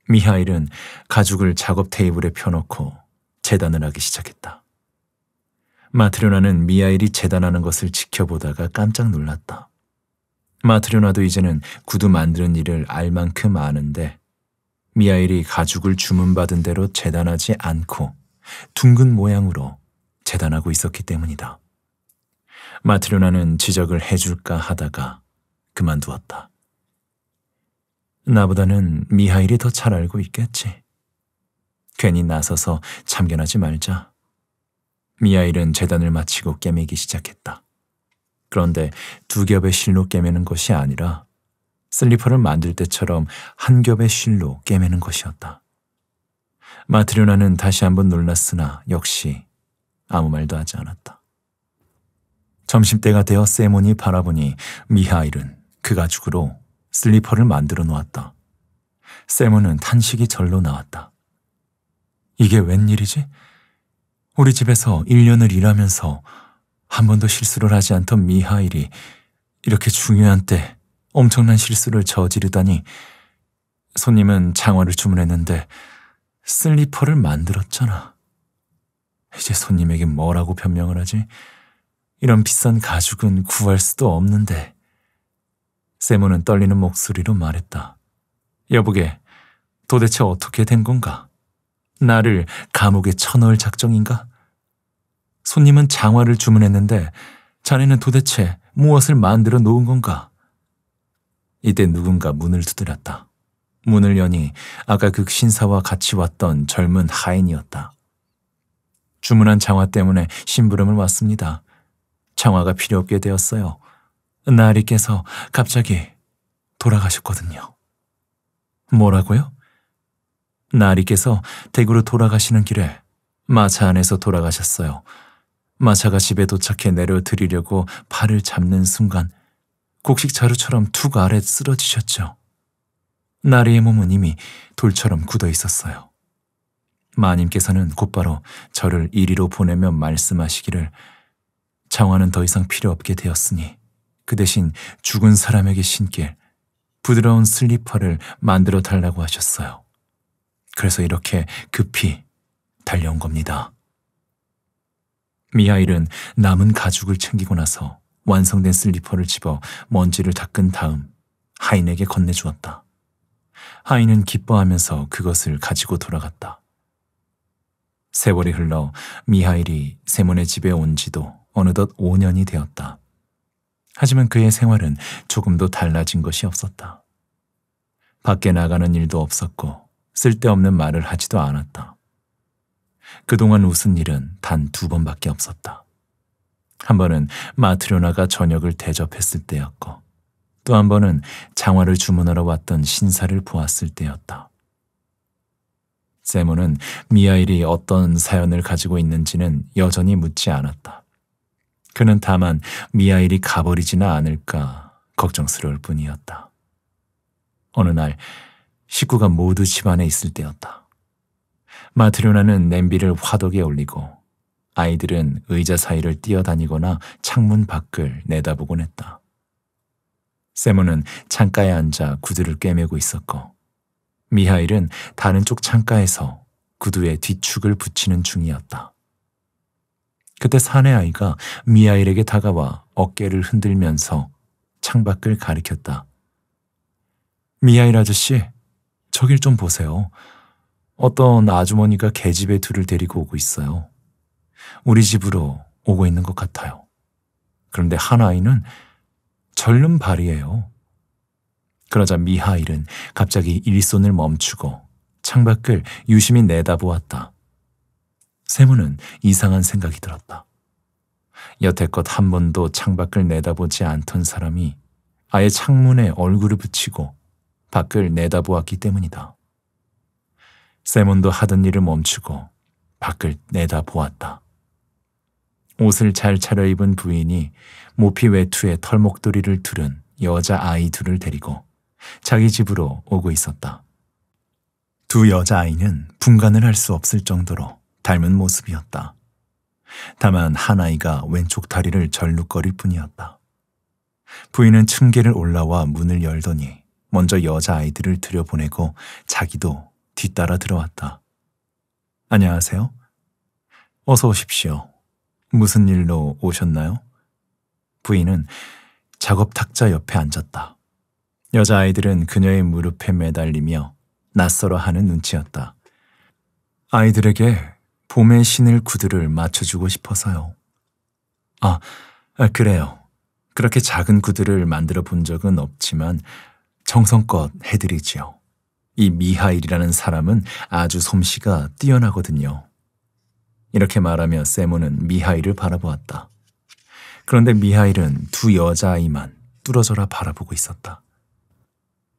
A: 미하일은 가죽을 작업 테이블에 펴놓고 재단을 하기 시작했다. 마트료나는 미하일이 재단하는 것을 지켜보다가 깜짝 놀랐다. 마트료나도 이제는 구두 만드는 일을 알 만큼 아는데 미하일이 가죽을 주문받은 대로 재단하지 않고 둥근 모양으로 재단하고 있었기 때문이다. 마트료나는 지적을 해줄까 하다가 그만두었다. 나보다는 미하일이 더 잘 알고 있겠지. 괜히 나서서 참견하지 말자. 미하일은 재단을 마치고 깨매기 시작했다. 그런데 두 겹의 실로 깨매는 것이 아니라 슬리퍼를 만들 때처럼 한 겹의 실로 깨매는 것이었다. 마트리오나는 다시 한번 놀랐으나 역시 아무 말도 하지 않았다. 점심때가 되어 세몬이 바라보니 미하일은 그 가죽으로 슬리퍼를 만들어 놓았다. 세몬은 탄식이 절로 나왔다. 이게 웬일이지? 우리 집에서 1년을 일하면서 한 번도 실수를 하지 않던 미하일이 이렇게 중요한 때 엄청난 실수를 저지르다니 손님은 장화를 주문했는데 슬리퍼를 만들었잖아. 이제 손님에게 뭐라고 변명을 하지? 이런 비싼 가죽은 구할 수도 없는데. 세모는 떨리는 목소리로 말했다. 여보게, 도대체 어떻게 된 건가? 나를 감옥에 쳐넣을 작정인가? 손님은 장화를 주문했는데 자네는 도대체 무엇을 만들어 놓은 건가? 이때 누군가 문을 두드렸다. 문을 여니 아까 그 신사와 같이 왔던 젊은 하인이었다. 주문한 장화 때문에 심부름을 왔습니다. 장화가 필요 없게 되었어요. 나리께서 갑자기 돌아가셨거든요. 뭐라고요? 나리께서 대구로 돌아가시는 길에 마차 안에서 돌아가셨어요. 마차가 집에 도착해 내려드리려고 팔을 잡는 순간 곡식 자루처럼 툭 아래 쓰러지셨죠. 나리의 몸은 이미 돌처럼 굳어 있었어요. 마님께서는 곧바로 저를 이리로 보내며 말씀하시기를 장화는 더 이상 필요 없게 되었으니 그 대신 죽은 사람에게 신길 부드러운 슬리퍼를 만들어 달라고 하셨어요. 그래서 이렇게 급히 달려온 겁니다. 미하일은 남은 가죽을 챙기고 나서 완성된 슬리퍼를 집어 먼지를 닦은 다음 하인에게 건네주었다. 하인은 기뻐하면서 그것을 가지고 돌아갔다. 세월이 흘러 미하일이 세몬의 집에 온 지도 어느덧 5년이 되었다. 하지만 그의 생활은 조금도 달라진 것이 없었다. 밖에 나가는 일도 없었고 쓸데없는 말을 하지도 않았다. 그동안 웃은 일은 단 두 번밖에 없었다. 한 번은 마트료나가 저녁을 대접했을 때였고 또 한 번은 장화를 주문하러 왔던 신사를 보았을 때였다. 세모는 미하일이 어떤 사연을 가지고 있는지는 여전히 묻지 않았다. 그는 다만 미하일이 가버리지나 않을까 걱정스러울 뿐이었다. 어느 날 식구가 모두 집안에 있을 때였다. 마트료나는 냄비를 화덕에 올리고 아이들은 의자 사이를 뛰어다니거나 창문 밖을 내다보곤 했다. 세모는 창가에 앉아 구두를 꿰매고 있었고, 미하일은 다른 쪽 창가에서 구두에 뒤축을 붙이는 중이었다. 그때 사내 아이가 미하일에게 다가와 어깨를 흔들면서 창밖을 가리켰다. 미하일 아저씨, 저길 좀 보세요. 어떤 아주머니가 계집애 둘을 데리고 오고 있어요. 우리 집으로 오고 있는 것 같아요. 그런데 한 아이는 절름 발이에요. 그러자 미하일은 갑자기 일손을 멈추고 창밖을 유심히 내다보았다. 세무는 이상한 생각이 들었다. 여태껏 한 번도 창밖을 내다보지 않던 사람이 아예 창문에 얼굴을 붙이고 밖을 내다보았기 때문이다. 세몬도 하던 일을 멈추고 밖을 내다보았다. 옷을 잘 차려입은 부인이 모피 외투에 털목도리를 두른 여자 아이 둘을 데리고 자기 집으로 오고 있었다. 두 여자 아이는 분간을 할 수 없을 정도로 닮은 모습이었다. 다만 한 아이가 왼쪽 다리를 절룩거릴 뿐이었다. 부인은 층계를 올라와 문을 열더니 먼저 여자 아이들을 들여보내고 자기도 뒤따라 들어왔다. 안녕하세요. 어서 오십시오. 무슨 일로 오셨나요? 부인은 작업 탁자 옆에 앉았다. 여자아이들은 그녀의 무릎에 매달리며 낯설어 하는 눈치였다. 아이들에게 봄의 신을 구두를 맞춰주고 싶어서요. 아, 아 그래요. 그렇게 작은 구두를 만들어 본 적은 없지만 정성껏 해드리지요. 이 미하일이라는 사람은 아주 솜씨가 뛰어나거든요. 이렇게 말하며 세모는 미하일을 바라보았다. 그런데 미하일은 두 여자아이만 뚫어져라 바라보고 있었다.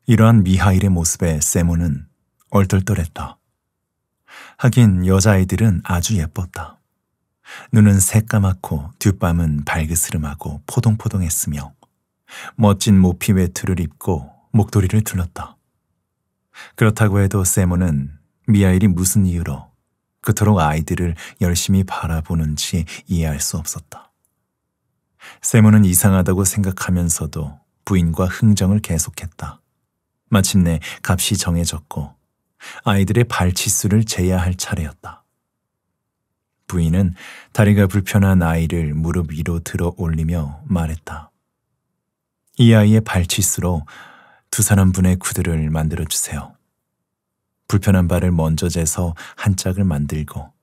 A: 이러한 미하일의 모습에 세모는 얼떨떨했다. 하긴 여자아이들은 아주 예뻤다. 눈은 새까맣고 뒷밤은 발그스름하고 포동포동했으며 멋진 모피 외투를 입고 목도리를 둘렀다. 그렇다고 해도 세모는 미하일이 무슨 이유로 그토록 아이들을 열심히 바라보는지 이해할 수 없었다. 세모는 이상하다고 생각하면서도 부인과 흥정을 계속했다. 마침내 값이 정해졌고 아이들의 발치수를 재야할 차례였다. 부인은 다리가 불편한 아이를 무릎 위로 들어 올리며 말했다. 이 아이의 발치수로 두 사람분의 구두를 만들어 주세요. 불편한 발을 먼저 재서 한 짝을 만들고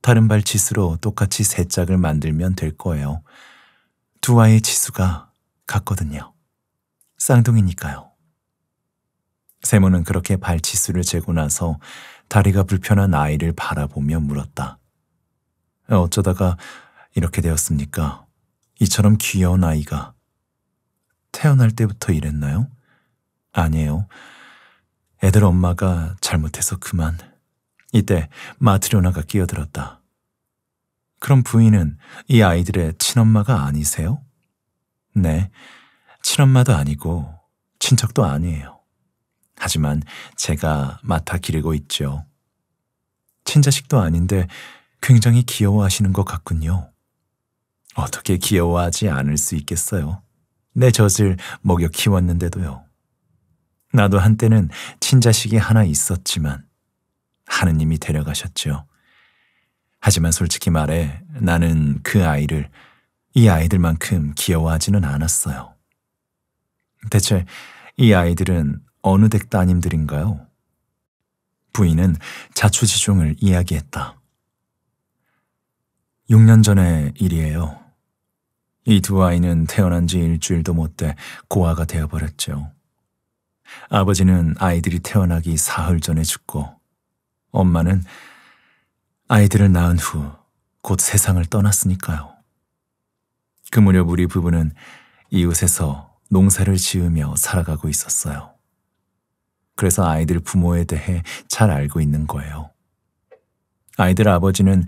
A: 다른 발 치수로 똑같이 세 짝을 만들면 될 거예요. 두 아이의 치수가 같거든요. 쌍둥이니까요. 세모는 그렇게 발 치수를 재고 나서 다리가 불편한 아이를 바라보며 물었다. 어쩌다가 이렇게 되었습니까? 이처럼 귀여운 아이가 태어날 때부터 이랬나요? 아니에요. 애들 엄마가 잘못해서 그만. 이때 마트리오나가 끼어들었다. 그럼 부인은 이 아이들의 친엄마가 아니세요? 네, 친엄마도 아니고 친척도 아니에요. 하지만 제가 맡아 기르고 있죠. 친자식도 아닌데 굉장히 귀여워하시는 것 같군요. 어떻게 귀여워하지 않을 수 있겠어요? 내 젖을 먹여 키웠는데도요. 나도 한때는 친자식이 하나 있었지만 하느님이 데려가셨죠. 하지만 솔직히 말해 나는 그 아이를 이 아이들만큼 귀여워하지는 않았어요. 대체 이 아이들은 어느 댁 따님들인가요? 부인은 자초지종을 이야기했다. 6년 전의 일이에요. 이 두 아이는 태어난 지 일주일도 못 돼 고아가 되어버렸죠. 아버지는 아이들이 태어나기 사흘 전에 죽고 엄마는 아이들을 낳은 후 곧 세상을 떠났으니까요. 그 무렵 우리 부부는 이웃에서 농사를 지으며 살아가고 있었어요. 그래서 아이들 부모에 대해 잘 알고 있는 거예요. 아이들 아버지는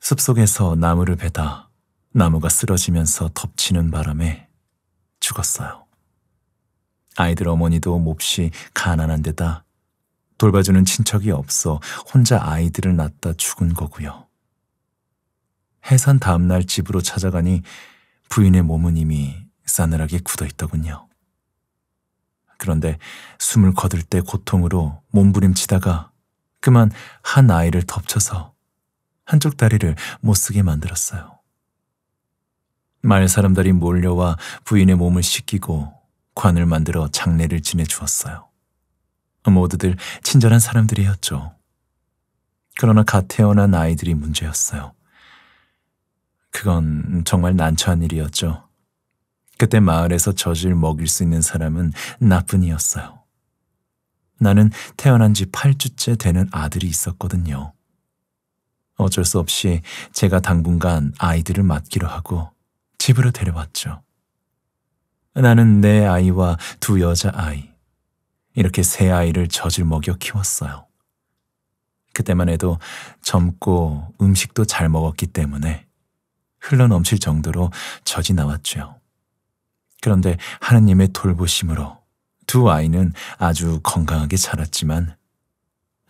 A: 숲속에서 나무를 베다 나무가 쓰러지면서 덮치는 바람에 죽었어요. 아이들 어머니도 몹시 가난한 데다 돌봐주는 친척이 없어 혼자 아이들을 낳다 죽은 거고요. 해산 다음날 집으로 찾아가니 부인의 몸은 이미 싸늘하게 굳어 있더군요. 그런데 숨을 거둘 때 고통으로 몸부림치다가 그만 한 아이를 덮쳐서 한쪽 다리를 못 쓰게 만들었어요. 말 사람들이 몰려와 부인의 몸을 씻기고 관을 만들어 장례를 지내주었어요. 모두들 친절한 사람들이었죠. 그러나 갓 태어난 아이들이 문제였어요. 그건 정말 난처한 일이었죠. 그때 마을에서 젖을 먹일 수 있는 사람은 나뿐이었어요. 나는 태어난 지 8주째 되는 아들이 있었거든요. 어쩔 수 없이 제가 당분간 아이들을 맡기로 하고 집으로 데려왔죠. 나는 내 아이와 두 여자아이, 이렇게 세 아이를 젖을 먹여 키웠어요. 그때만 해도 젊고 음식도 잘 먹었기 때문에 흘러 넘칠 정도로 젖이 나왔죠. 그런데 하느님의 돌보심으로 두 아이는 아주 건강하게 자랐지만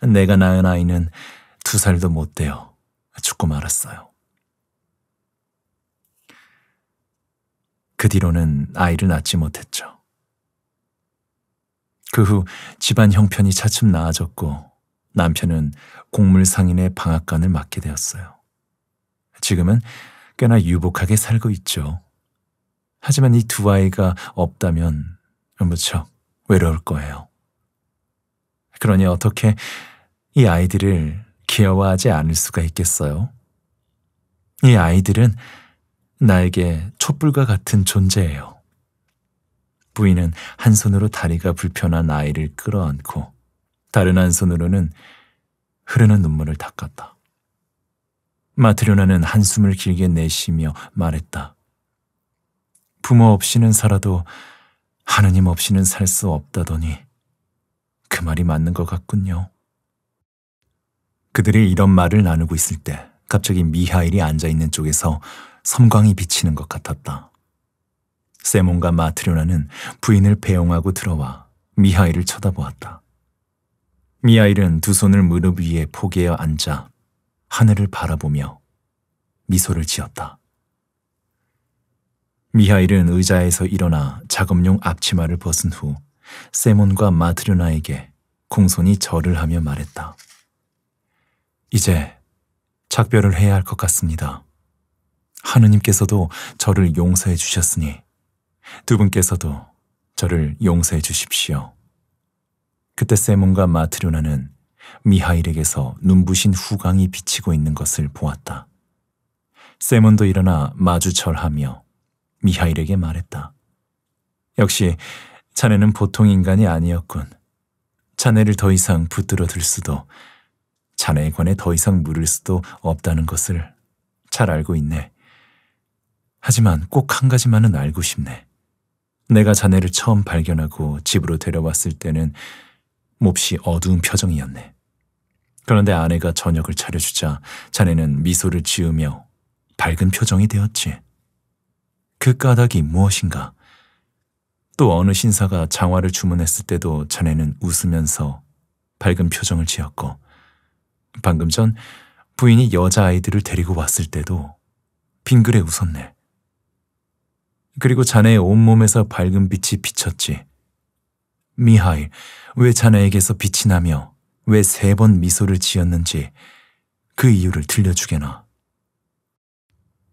A: 내가 낳은 아이는 두 살도 못 되어 죽고 말았어요. 그 뒤로는 아이를 낳지 못했죠. 그 후 집안 형편이 차츰 나아졌고 남편은 곡물상인의 방앗간을 맡게 되었어요. 지금은 꽤나 유복하게 살고 있죠. 하지만 이 두 아이가 없다면 무척 외로울 거예요. 그러니 어떻게 이 아이들을 귀여워하지 않을 수가 있겠어요? 이 아이들은 나에게 촛불과 같은 존재예요. 부인은 한 손으로 다리가 불편한 아이를 끌어안고 다른 한 손으로는 흐르는 눈물을 닦았다. 마트리나는 한숨을 길게 내쉬며 말했다. 부모 없이는 살아도 하느님 없이는 살 수 없다더니 그 말이 맞는 것 같군요. 그들이 이런 말을 나누고 있을 때 갑자기 미하일이 앉아 있는 쪽에서 섬광이 비치는 것 같았다. 세몬과 마트료나는 부인을 배웅하고 들어와 미하일을 쳐다보았다. 미하일은 두 손을 무릎 위에 포개어 앉아 하늘을 바라보며 미소를 지었다. 미하일은 의자에서 일어나 작업용 앞치마를 벗은 후 세몬과 마트료나에게 공손히 절을 하며 말했다. 이제 작별을 해야 할 것 같습니다. 하느님께서도 저를 용서해 주셨으니 두 분께서도 저를 용서해 주십시오. 그때 세몬과 마트료나는 미하일에게서 눈부신 후광이 비치고 있는 것을 보았다. 세몬도 일어나 마주 절하며 미하일에게 말했다. 역시 자네는 보통 인간이 아니었군. 자네를 더 이상 붙들어 들 수도, 자네에 관해 더 이상 물을 수도 없다는 것을 잘 알고 있네. 하지만 꼭 한 가지만은 알고 싶네. 내가 자네를 처음 발견하고 집으로 데려왔을 때는 몹시 어두운 표정이었네. 그런데 아내가 저녁을 차려주자 자네는 미소를 지으며 밝은 표정이 되었지. 그 까닭이 무엇인가? 또 어느 신사가 장화를 주문했을 때도 자네는 웃으면서 밝은 표정을 지었고, 방금 전 부인이 여자아이들을 데리고 왔을 때도 빙그레 웃었네. 그리고 자네의 온몸에서 밝은 빛이 비쳤지. 미하일, 왜 자네에게서 빛이 나며 왜 세 번 미소를 지었는지 그 이유를 들려주게나.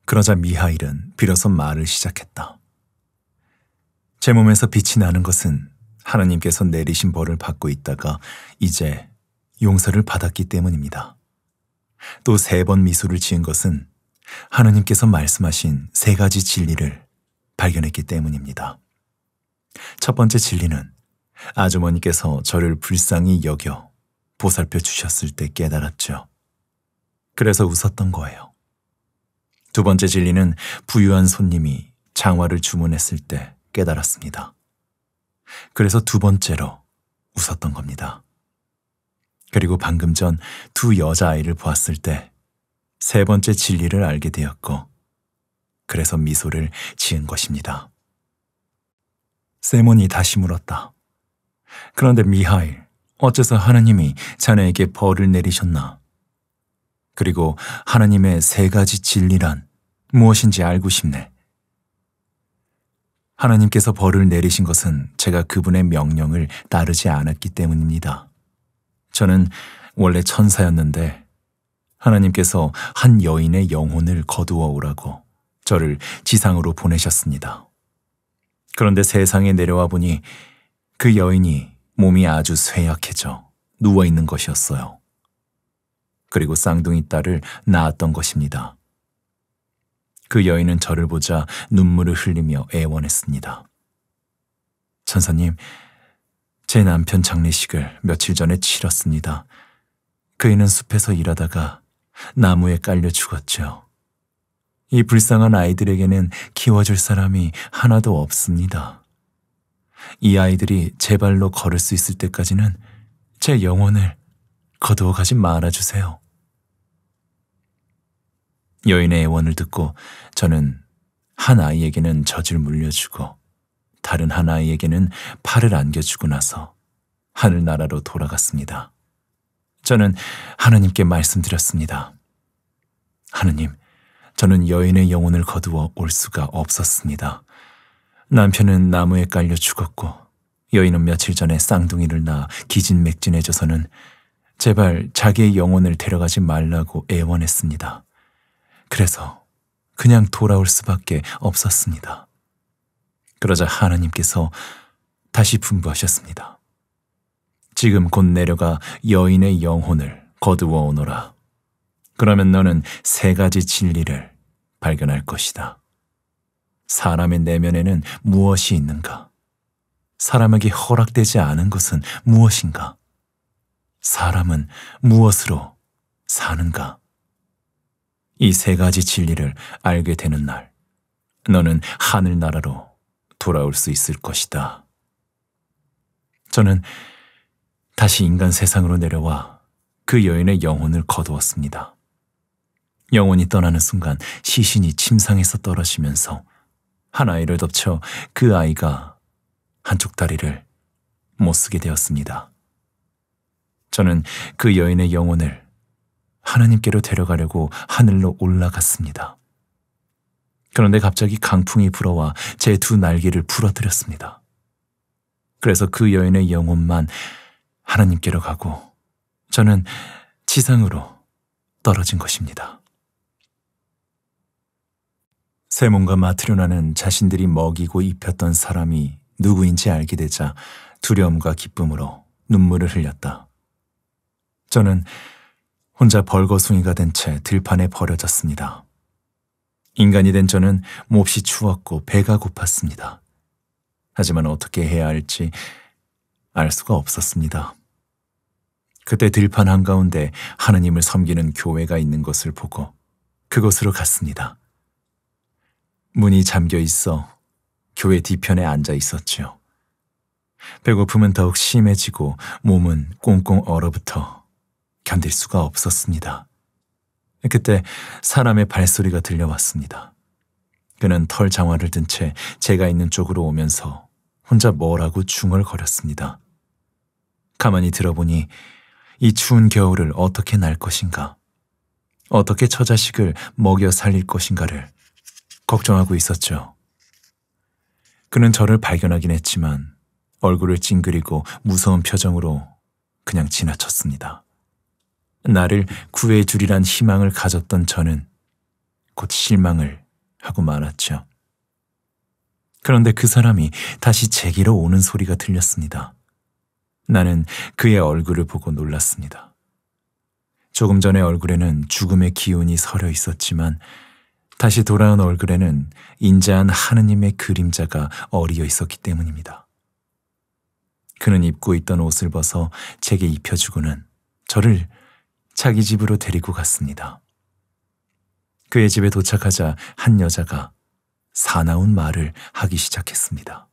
A: 그러자 미하일은 비로소 말을 시작했다. 제 몸에서 빛이 나는 것은 하나님께서 내리신 벌을 받고 있다가 이제 용서를 받았기 때문입니다. 또 세 번 미소를 지은 것은 하나님께서 말씀하신 세 가지 진리를 발견했기 때문입니다. 첫 번째 진리는 아주머니께서 저를 불쌍히 여겨 보살펴 주셨을 때 깨달았죠. 그래서 웃었던 거예요. 두 번째 진리는 부유한 손님이 장화를 주문했을 때 깨달았습니다. 그래서 두 번째로 웃었던 겁니다. 그리고 방금 전 두 여자아이를 보았을 때 세 번째 진리를 알게 되었고 그래서 미소를 지은 것입니다. 세몬이 다시 물었다. 그런데 미하일, 어째서 하나님이 자네에게 벌을 내리셨나? 그리고 하나님의 세 가지 진리란 무엇인지 알고 싶네. 하나님께서 벌을 내리신 것은 제가 그분의 명령을 따르지 않았기 때문입니다. 저는 원래 천사였는데 하나님께서 한 여인의 영혼을 거두어 오라고 저를 지상으로 보내셨습니다. 그런데 세상에 내려와 보니 그 여인이 몸이 아주 쇠약해져 누워 있는 것이었어요. 그리고 쌍둥이 딸을 낳았던 것입니다. 그 여인은 저를 보자 눈물을 흘리며 애원했습니다. 천사님, 제 남편 장례식을 며칠 전에 치렀습니다. 그이는 숲에서 일하다가 나무에 깔려 죽었죠. 이 불쌍한 아이들에게는 키워줄 사람이 하나도 없습니다. 이 아이들이 제 발로 걸을 수 있을 때까지는 제 영혼을 거두어 가지 말아주세요. 여인의 애원을 듣고 저는 한 아이에게는 젖을 물려주고 다른 한 아이에게는 팔을 안겨주고 나서 하늘나라로 돌아갔습니다. 저는 하느님께 말씀드렸습니다. 하느님, 저는 여인의 영혼을 거두어 올 수가 없었습니다. 남편은 나무에 깔려 죽었고 여인은 며칠 전에 쌍둥이를 낳아 기진맥진해져서는 제발 자기의 영혼을 데려가지 말라고 애원했습니다. 그래서 그냥 돌아올 수밖에 없었습니다. 그러자 하나님께서 다시 분부하셨습니다. 지금 곧 내려가 여인의 영혼을 거두어 오너라. 그러면 너는 세 가지 진리를 발견할 것이다. 사람의 내면에는 무엇이 있는가? 사람에게 허락되지 않은 것은 무엇인가? 사람은 무엇으로 사는가? 이 세 가지 진리를 알게 되는 날, 너는 하늘나라로 돌아올 수 있을 것이다. 저는 다시 인간 세상으로 내려와 그 여인의 영혼을 거두었습니다. 영혼이 떠나는 순간 시신이 침상에서 떨어지면서 한 아이를 덮쳐 그 아이가 한쪽 다리를 못 쓰게 되었습니다. 저는 그 여인의 영혼을 하나님께로 데려가려고 하늘로 올라갔습니다. 그런데 갑자기 강풍이 불어와 제 두 날개를 부러뜨렸습니다. 그래서 그 여인의 영혼만 하나님께로 가고 저는 지상으로 떨어진 것입니다. 세몬과 마트료나는 자신들이 먹이고 입혔던 사람이 누구인지 알게 되자 두려움과 기쁨으로 눈물을 흘렸다. 저는 혼자 벌거숭이가 된 채 들판에 버려졌습니다. 인간이 된 저는 몹시 추웠고 배가 고팠습니다. 하지만 어떻게 해야 할지 알 수가 없었습니다. 그때 들판 한가운데 하느님을 섬기는 교회가 있는 것을 보고 그곳으로 갔습니다. 문이 잠겨 있어 교회 뒤편에 앉아 있었지요. 배고픔은 더욱 심해지고 몸은 꽁꽁 얼어붙어 견딜 수가 없었습니다. 그때 사람의 발소리가 들려왔습니다. 그는 털 장화를 든 채 제가 있는 쪽으로 오면서 혼자 뭐라고 중얼거렸습니다. 가만히 들어보니 이 추운 겨울을 어떻게 날 것인가, 어떻게 처자식을 먹여 살릴 것인가를 걱정하고 있었죠. 그는 저를 발견하긴 했지만 얼굴을 찡그리고 무서운 표정으로 그냥 지나쳤습니다. 나를 구해주리란 희망을 가졌던 저는 곧 실망을 하고 말았죠. 그런데 그 사람이 다시 제기로 오는 소리가 들렸습니다. 나는 그의 얼굴을 보고 놀랐습니다. 조금 전에 얼굴에는 죽음의 기운이 서려 있었지만 다시 돌아온 얼굴에는 인자한 하느님의 그림자가 어리어 있었기 때문입니다. 그는 입고 있던 옷을 벗어 제게 입혀주고는 저를 자기 집으로 데리고 갔습니다. 그의 집에 도착하자 한 여자가 사나운 말을 하기 시작했습니다.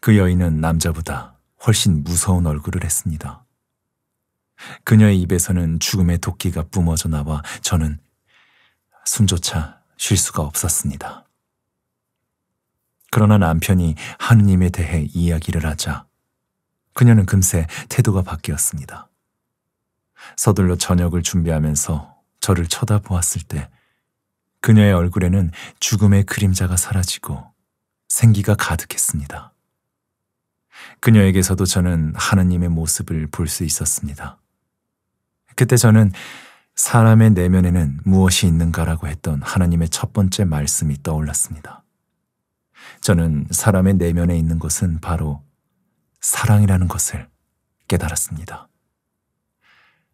A: 그 여인은 남자보다 훨씬 무서운 얼굴을 했습니다. 그녀의 입에서는 죽음의 도끼가 뿜어져 나와 저는 숨조차 쉴 수가 없었습니다. 그러나 남편이 하느님에 대해 이야기를 하자 그녀는 금세 태도가 바뀌었습니다. 서둘러 저녁을 준비하면서 저를 쳐다보았을 때 그녀의 얼굴에는 죽음의 그림자가 사라지고 생기가 가득했습니다. 그녀에게서도 저는 하느님의 모습을 볼 수 있었습니다. 그때 저는 사람의 내면에는 무엇이 있는가라고 했던 하나님의 첫 번째 말씀이 떠올랐습니다. 저는 사람의 내면에 있는 것은 바로 사랑이라는 것을 깨달았습니다.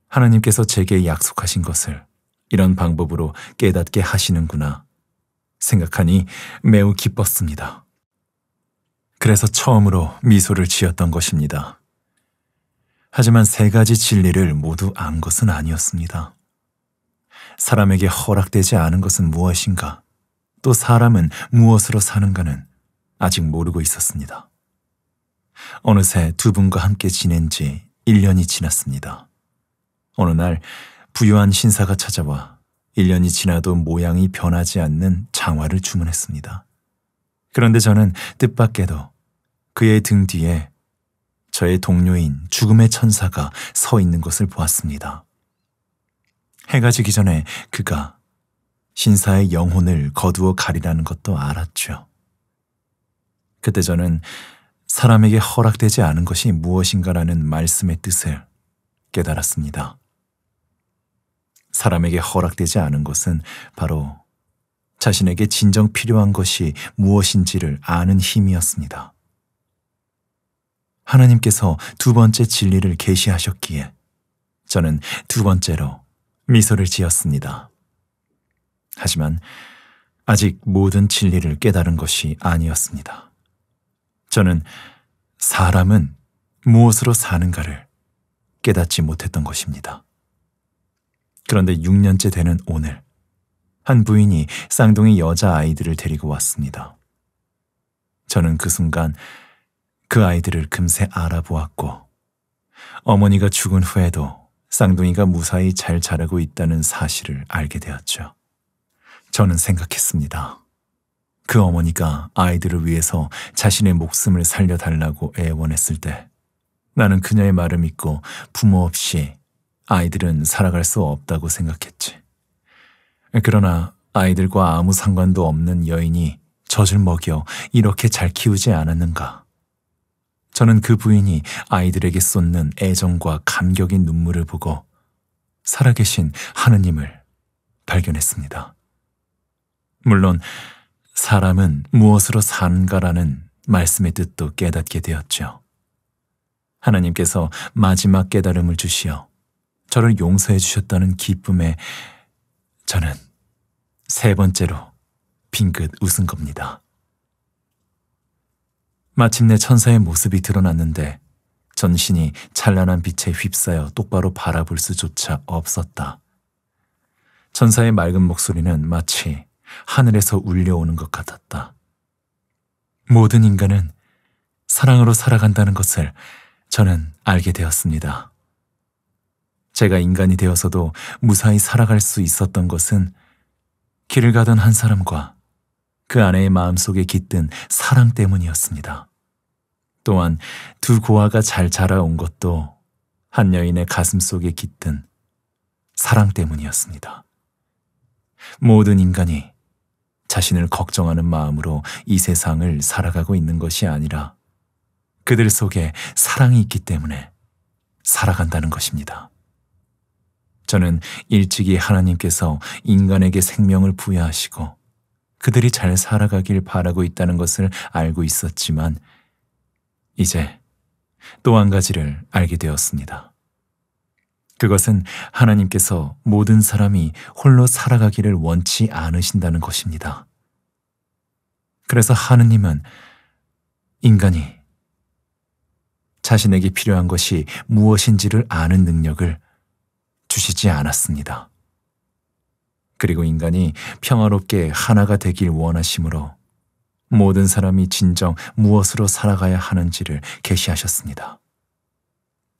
A: 하나님께서 제게 약속하신 것을 이런 방법으로 깨닫게 하시는구나 생각하니 매우 기뻤습니다. 그래서 처음으로 미소를 지었던 것입니다. 하지만 세 가지 진리를 모두 안 것은 아니었습니다. 사람에게 허락되지 않은 것은 무엇인가, 또 사람은 무엇으로 사는가는 아직 모르고 있었습니다. 어느새 두 분과 함께 지낸 지 1년이 지났습니다. 어느 날 부유한 신사가 찾아와 1년이 지나도 모양이 변하지 않는 장화를 주문했습니다. 그런데 저는 뜻밖에도 그의 등 뒤에 저의 동료인 죽음의 천사가 서 있는 것을 보았습니다. 해가 지기 전에 그가 신사의 영혼을 거두어 가리라는 것도 알았죠. 그때 저는 사람에게 허락되지 않은 것이 무엇인가라는 말씀의 뜻을 깨달았습니다. 사람에게 허락되지 않은 것은 바로 자신에게 진정 필요한 것이 무엇인지를 아는 힘이었습니다. 하나님께서 두 번째 진리를 계시하셨기에 저는 두 번째로 미소를 지었습니다. 하지만 아직 모든 진리를 깨달은 것이 아니었습니다. 저는 사람은 무엇으로 사는가를 깨닫지 못했던 것입니다. 그런데 6년째 되는 오늘, 한 부인이 쌍둥이 여자아이들을 데리고 왔습니다. 저는 그 순간 그 아이들을 금세 알아보았고, 어머니가 죽은 후에도 쌍둥이가 무사히 잘 자라고 있다는 사실을 알게 되었죠. 저는 생각했습니다. 그 어머니가 아이들을 위해서 자신의 목숨을 살려달라고 애원했을 때 나는 그녀의 말을 믿고 부모 없이 아이들은 살아갈 수 없다고 생각했지. 그러나 아이들과 아무 상관도 없는 여인이 젖을 먹여 이렇게 잘 키우지 않았는가. 저는 그 부인이 아이들에게 쏟는 애정과 감격인 눈물을 보고 살아계신 하느님을 발견했습니다. 물론 사람은 무엇으로 사는가라는 말씀의 뜻도 깨닫게 되었죠. 하나님께서 마지막 깨달음을 주시어 저를 용서해 주셨다는 기쁨에 저는 세 번째로 빙긋 웃은 겁니다. 마침내 천사의 모습이 드러났는데 전신이 찬란한 빛에 휩싸여 똑바로 바라볼 수조차 없었다. 천사의 맑은 목소리는 마치 하늘에서 울려오는 것 같았다. 모든 인간은 사랑으로 살아간다는 것을 저는 알게 되었습니다. 제가 인간이 되어서도 무사히 살아갈 수 있었던 것은 길을 가던 한 사람과 그 아내의 마음속에 깃든 사랑 때문이었습니다. 또한 두 고아가 잘 자라온 것도 한 여인의 가슴 속에 깃든 사랑 때문이었습니다. 모든 인간이 자신을 걱정하는 마음으로 이 세상을 살아가고 있는 것이 아니라 그들 속에 사랑이 있기 때문에 살아간다는 것입니다. 저는 일찍이 하나님께서 인간에게 생명을 부여하시고 그들이 잘 살아가길 바라고 있다는 것을 알고 있었지만 이제 또 한 가지를 알게 되었습니다. 그것은 하나님께서 모든 사람이 홀로 살아가기를 원치 않으신다는 것입니다. 그래서 하느님은 인간이 자신에게 필요한 것이 무엇인지를 아는 능력을 주시지 않았습니다. 그리고 인간이 평화롭게 하나가 되길 원하심으로 모든 사람이 진정 무엇으로 살아가야 하는지를 계시하셨습니다.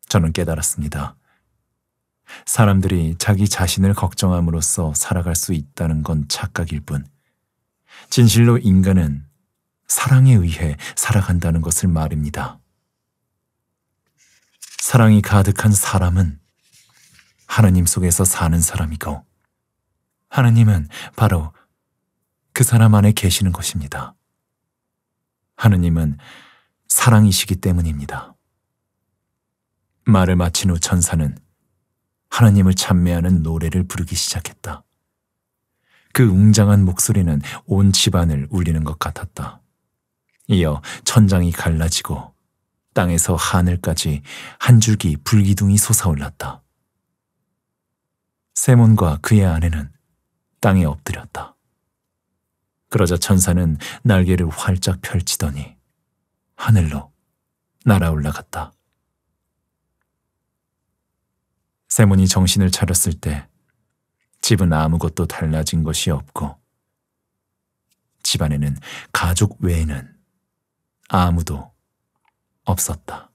A: 저는 깨달았습니다. 사람들이 자기 자신을 걱정함으로써 살아갈 수 있다는 건 착각일 뿐, 진실로 인간은 사랑에 의해 살아간다는 것을 말입니다. 사랑이 가득한 사람은 하나님 속에서 사는 사람이고, 하나님은 바로 그 사람 안에 계시는 것입니다. 하느님은 사랑이시기 때문입니다. 말을 마친 후 천사는 하나님을 찬미하는 노래를 부르기 시작했다. 그 웅장한 목소리는 온 집안을 울리는 것 같았다. 이어 천장이 갈라지고 땅에서 하늘까지 한 줄기 불기둥이 솟아올랐다. 세몬과 그의 아내는 땅에 엎드렸다. 그러자 천사는 날개를 활짝 펼치더니 하늘로 날아 올라갔다. 세문이 정신을 차렸을 때 집은 아무것도 달라진 것이 없고 집안에는 가족 외에는 아무도 없었다.